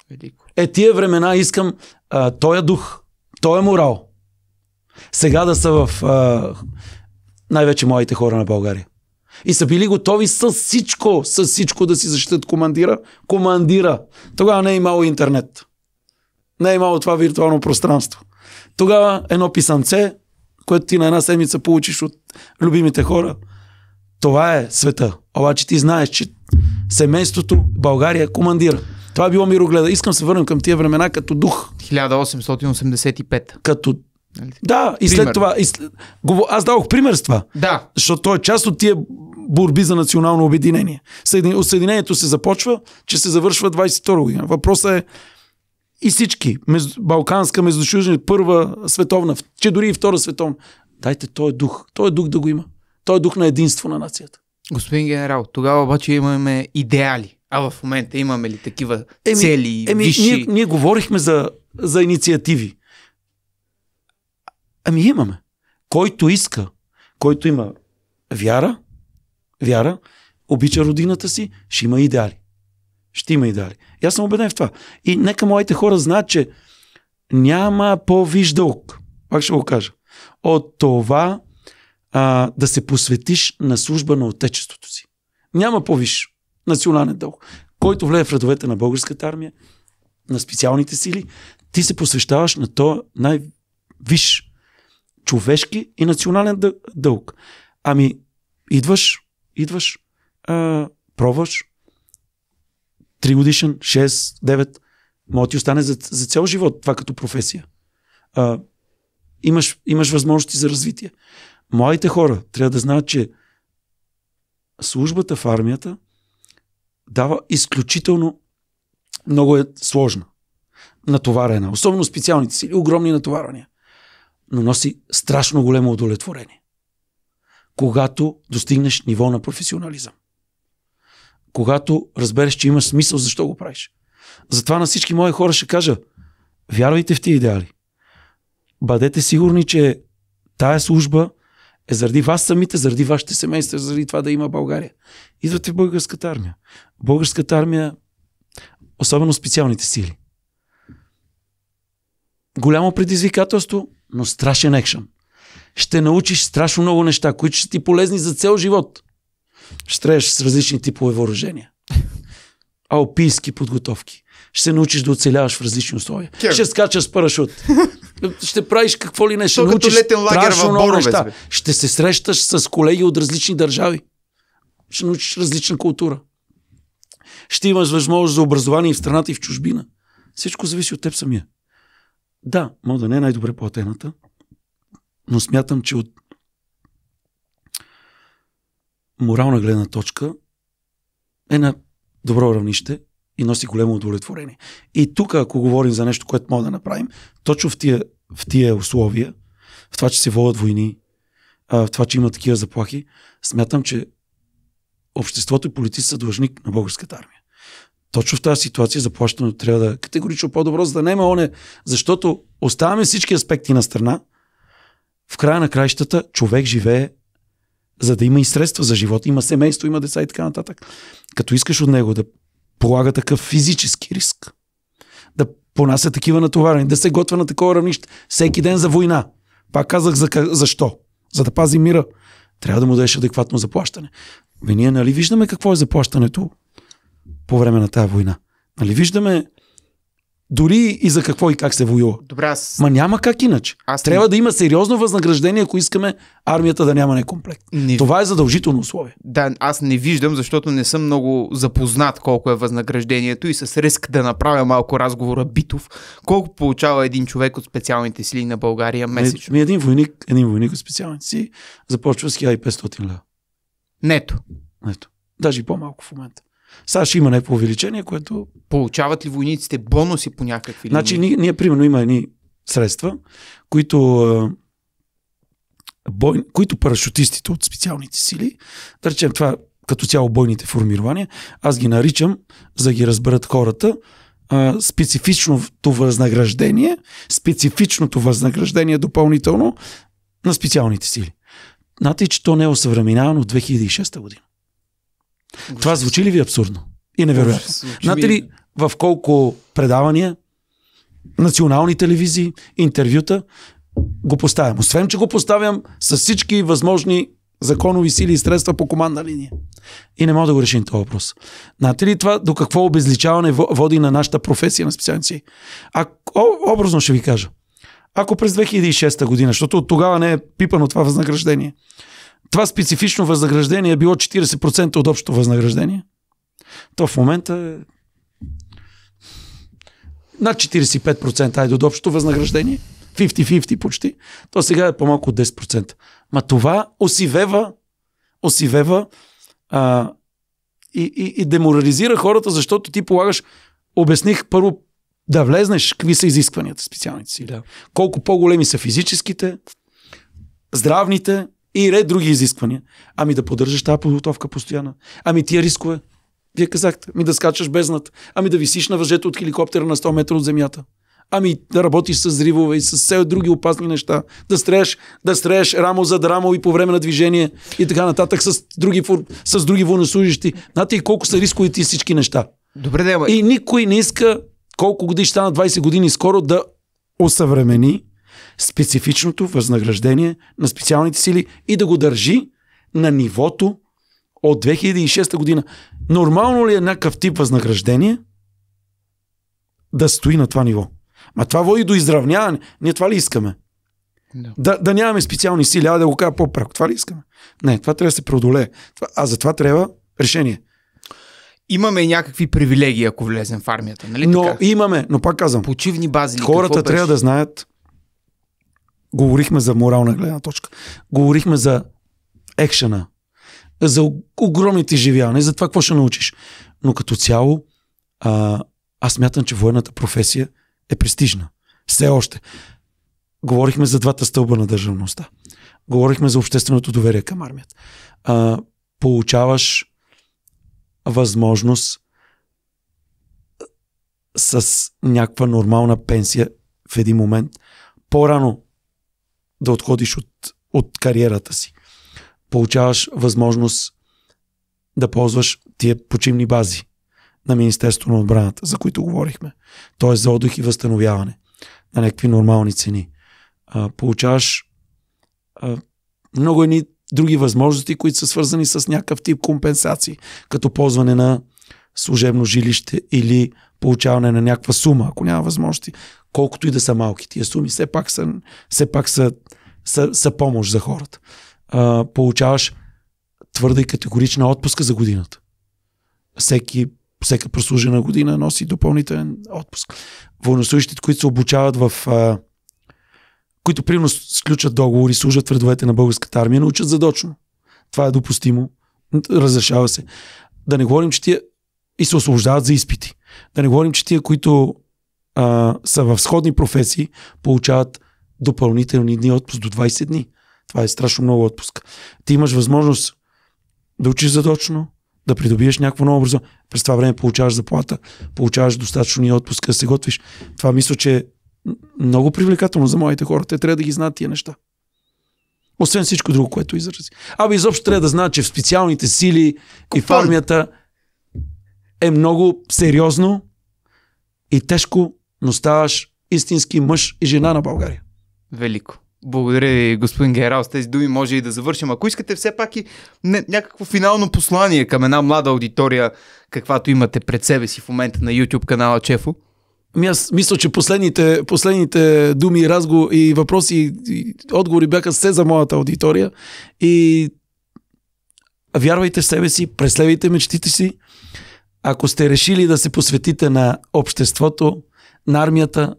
Велико. Е, тия времена искам а, тоя дух, тоя морал, сега да са в а, най-вече моите хора на България. И са били готови с всичко, с всичко да си защитат командира. Командира. Тогава не е имало интернет. Не е имало това виртуално пространство. Тогава едно писанце, което ти на една седмица получиш от любимите хора. Това е света. Обаче ти знаеш, че семейството България командира. Това е било мирогледа. Искам се върнем към тия времена като дух.
1885. Като Нали?
Да, и след това. И след... Аз дадох пример с това. Да. Защото той е част от тия борби за национално обединение. Съединението се започва, че се завършва 22 го година. Въпросът е и всички. Мез... Балканска, междушужни, първа световна, че дори и втора световна. Дайте този е дух. Той е дух да го има. Той е дух на единство на нацията.
Господин генерал, тогава обаче имаме идеали. А в момента имаме ли такива еми, цели? Еми, виши... ние, ние
говорихме за, за инициативи. Ами имаме. Който иска, който има вяра, вяра, обича родината си, ще има идеали. Ще има идеали. И аз съм убеден в това. И нека моите хора знаят, че няма по-виж дълг. Пак ще го кажа. От това а, да се посветиш на служба на отечеството си. Няма по-виж национален дълг. Който влезе в редовете на българската армия, на специалните сили, ти се посвещаваш на то най виж човешки и национален дълг. Ами, идваш, идваш, а, пробваш, 3 годишен, 6, 9, може ти остане за, за цял живот това като професия. А, имаш, имаш възможности за развитие. Младите хора трябва да знаят, че службата в армията дава изключително много е сложна натоварена, особено специалните сили, огромни натоварвания но носи страшно голямо удовлетворение. Когато достигнеш ниво на професионализъм. Когато разбереш, че има смисъл защо го правиш. Затова на всички мои хора ще кажа, вярвайте в тия идеали. Бъдете сигурни, че тая служба е заради вас самите, заради вашите семейства, заради това да има България. Идвате в българската армия. Българската армия, особено специалните сили. Голямо предизвикателство, но страшен екшън. Ще научиш страшно много неща, които ще ти полезни за цел живот. Ще стреляш с различни типове въоръжения. Алпийски подготовки. Ще се научиш да оцеляваш в различни условия. Кем? Ще скачаш с парашут. Ще правиш какво ли не. Ще научиш летен лагер страшно много неща. Бе. Ще се срещаш с колеги от различни държави. Ще научиш различна култура. Ще имаш възможност за образование и в страната и в чужбина. Всичко зависи от теб самия. Да, може да не е най-добре платената, но смятам, че от морална гледна точка е на добро равнище и носи големо удовлетворение. И тук, ако говорим за нещо, което мога да направим, точно в тия, в тия условия, в това, че се водят войни, в това, че има такива заплахи, смятам, че обществото и политици са длъжник на българската армия точно в тази ситуация заплащането трябва да е категорично по-добро, за да не има оне, защото оставяме всички аспекти на страна, в края на краищата човек живее за да има и средства за живот. има семейство, има деца и така нататък. Като искаш от него да полага такъв физически риск, да понася такива натоварени, да се готва на такова равнище всеки ден за война. Пак казах за, защо. За да пази мира. Трябва да му дадеш адекватно заплащане. Бе, ние нали виждаме какво е заплащането по време на тая война. Нали, виждаме дори и за какво и как се воюва. Добре, аз... Ма няма как иначе. Аз Трябва не... да има сериозно възнаграждение, ако искаме армията да няма некомплект. Не... Това е задължително условие. Да,
аз не виждам, защото не съм много запознат колко е възнаграждението и с риск да направя малко разговора битов. Колко получава един човек от специалните сили на България ами, месечно?
Ми, ми един, войник, един войник от специалните си започва с 1500 лева. Нето. Нето. Даже и по-малко в момента. Сега ще има някакво увеличение, което... Получават ли
войниците бонуси по някакви Значи ние,
ние примерно има едни средства, които бой, които парашутистите от специалните сили, да речем това като цяло бойните формирования, аз ги наричам, за да ги разберат хората, специфичното възнаграждение, специфичното възнаграждение допълнително на специалните сили. Знаете, че то не е осъвременявано от 2006 година. Господи. Това звучи ли ви абсурдно? И невероятно. Знаете ли в колко предавания, национални телевизии, интервюта го поставям? Освен, че го поставям с всички възможни законови сили и средства по командна линия. И не мога да го решим този въпрос. Знаете ли това до какво обезличаване води на нашата професия на специалници? А, образно ще ви кажа. Ако през 2006 година, защото от тогава не е пипано това възнаграждение, това специфично възнаграждение е било 40% от общото възнаграждение, то в момента е над 45% айде от общото възнаграждение. 50-50 почти. То сега е по-малко от 10%. Ма това осивева, осивева а, и, и, и деморализира хората, защото ти полагаш, обясних първо да влезнеш, какви са изискванията специалните си. Да. Колко по-големи са физическите, здравните, и ред други изисквания. Ами да поддържаш тази подготовка постоянно. Ами тия рискове. Вие казахте. Ами да скачаш бездната. Ами да висиш на въжето от хеликоптера на 100 метра от земята. Ами да работиш с ривове и с все други опасни неща. Да стреляш, да стреляш рамо за рамо и по време на движение и така нататък с други, с други военнослужащи. Знаете колко са рисковите ти всички неща. Добре, да, И никой не иска колко години стана 20 години скоро да осъвремени специфичното възнаграждение на специалните сили и да го държи на нивото от 2006 година. Нормално ли е някакъв тип възнаграждение да стои на това ниво? Ма това води до изравняване. Ние това ли искаме? Да, да нямаме специални сили, а да го кажа по-прако. Това ли искаме? Не, това трябва да се преодолее. а за това трябва решение.
Имаме някакви привилегии, ако влезем в армията, нали? Но
така? имаме, но пак казвам. Почивни бази. Хората трябва беше? да знаят Говорихме за морална гледна точка. Говорихме за екшена, за огромните живявания, за това какво ще научиш. Но като цяло, а, аз мятам, че военната професия е престижна. Все още. Говорихме за двата стълба на държавността. Говорихме за общественото доверие към армията. А, получаваш възможност с някаква нормална пенсия в един момент. По-рано да отходиш от, от кариерата си. Получаваш възможност да ползваш тия почивни бази на Министерството на отбраната, за които говорихме. Тоест за отдих и възстановяване на някакви нормални цени. А, получаваш а, много едни други възможности, които са свързани с някакъв тип компенсации, като ползване на служебно жилище или получаване на някаква сума, ако няма възможности. Колкото и да са малки тия суми, все пак са, все пак са, са, са помощ за хората. А, получаваш твърда и категорична отпуска за годината. Всеки, всека прослужена година носи допълнителен отпуск. Военнослужащите, които се обучават в а, които примерно сключат договори, служат в редовете на българската армия, научат задочно. Това е допустимо. Разрешава се. Да не говорим, че тия и се освобождават за изпити. Да не говорим, че тия, които а, са в сходни професии, получават допълнителни дни отпуск до 20 дни. Това е страшно много отпуск. Ти имаш възможност да учиш задочно, да придобиеш някакво ново образование. През това време получаваш заплата, получаваш достатъчно ни отпуска да се готвиш. Това мисля, че е много привлекателно за моите хора. Те трябва да ги знаят тия неща. Освен всичко друго, което изрази. Абе, изобщо трябва да знаят, че в специалните сили и в армията е много сериозно и тежко, но ставаш истински мъж и жена на България.
Велико. Благодаря ви, господин генерал. С тези думи може и да завършим. Ако искате все пак и някакво финално послание към една млада аудитория, каквато имате пред себе си в момента на YouTube канала Чефо.
Ами аз мисля, че последните, последните думи разго и въпроси и отговори бяха все за моята аудитория. И вярвайте в себе си, преследвайте мечтите си, ако сте решили да се посветите на обществото, на армията,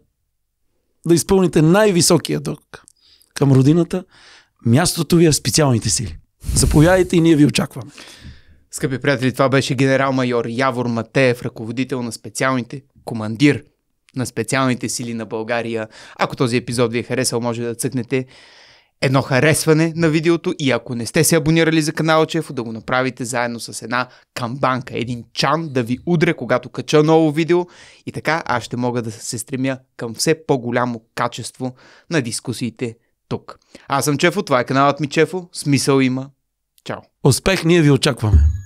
да изпълните най-високия дълг към родината, мястото ви е в специалните сили. Заповядайте и ние ви очакваме.
Скъпи приятели, това беше генерал-майор Явор Матеев, ръководител на специалните, командир на специалните сили на България. Ако този епизод ви е харесал, може да цъкнете едно харесване на видеото и ако не сте се абонирали за канала Чефо, да го направите заедно с една камбанка, един чан да ви удре, когато кача ново видео и така аз ще мога да се стремя към все по-голямо качество на дискусиите тук. Аз съм Чефо, това е каналът ми Чефо, смисъл има. Чао!
Успех ние ви очакваме!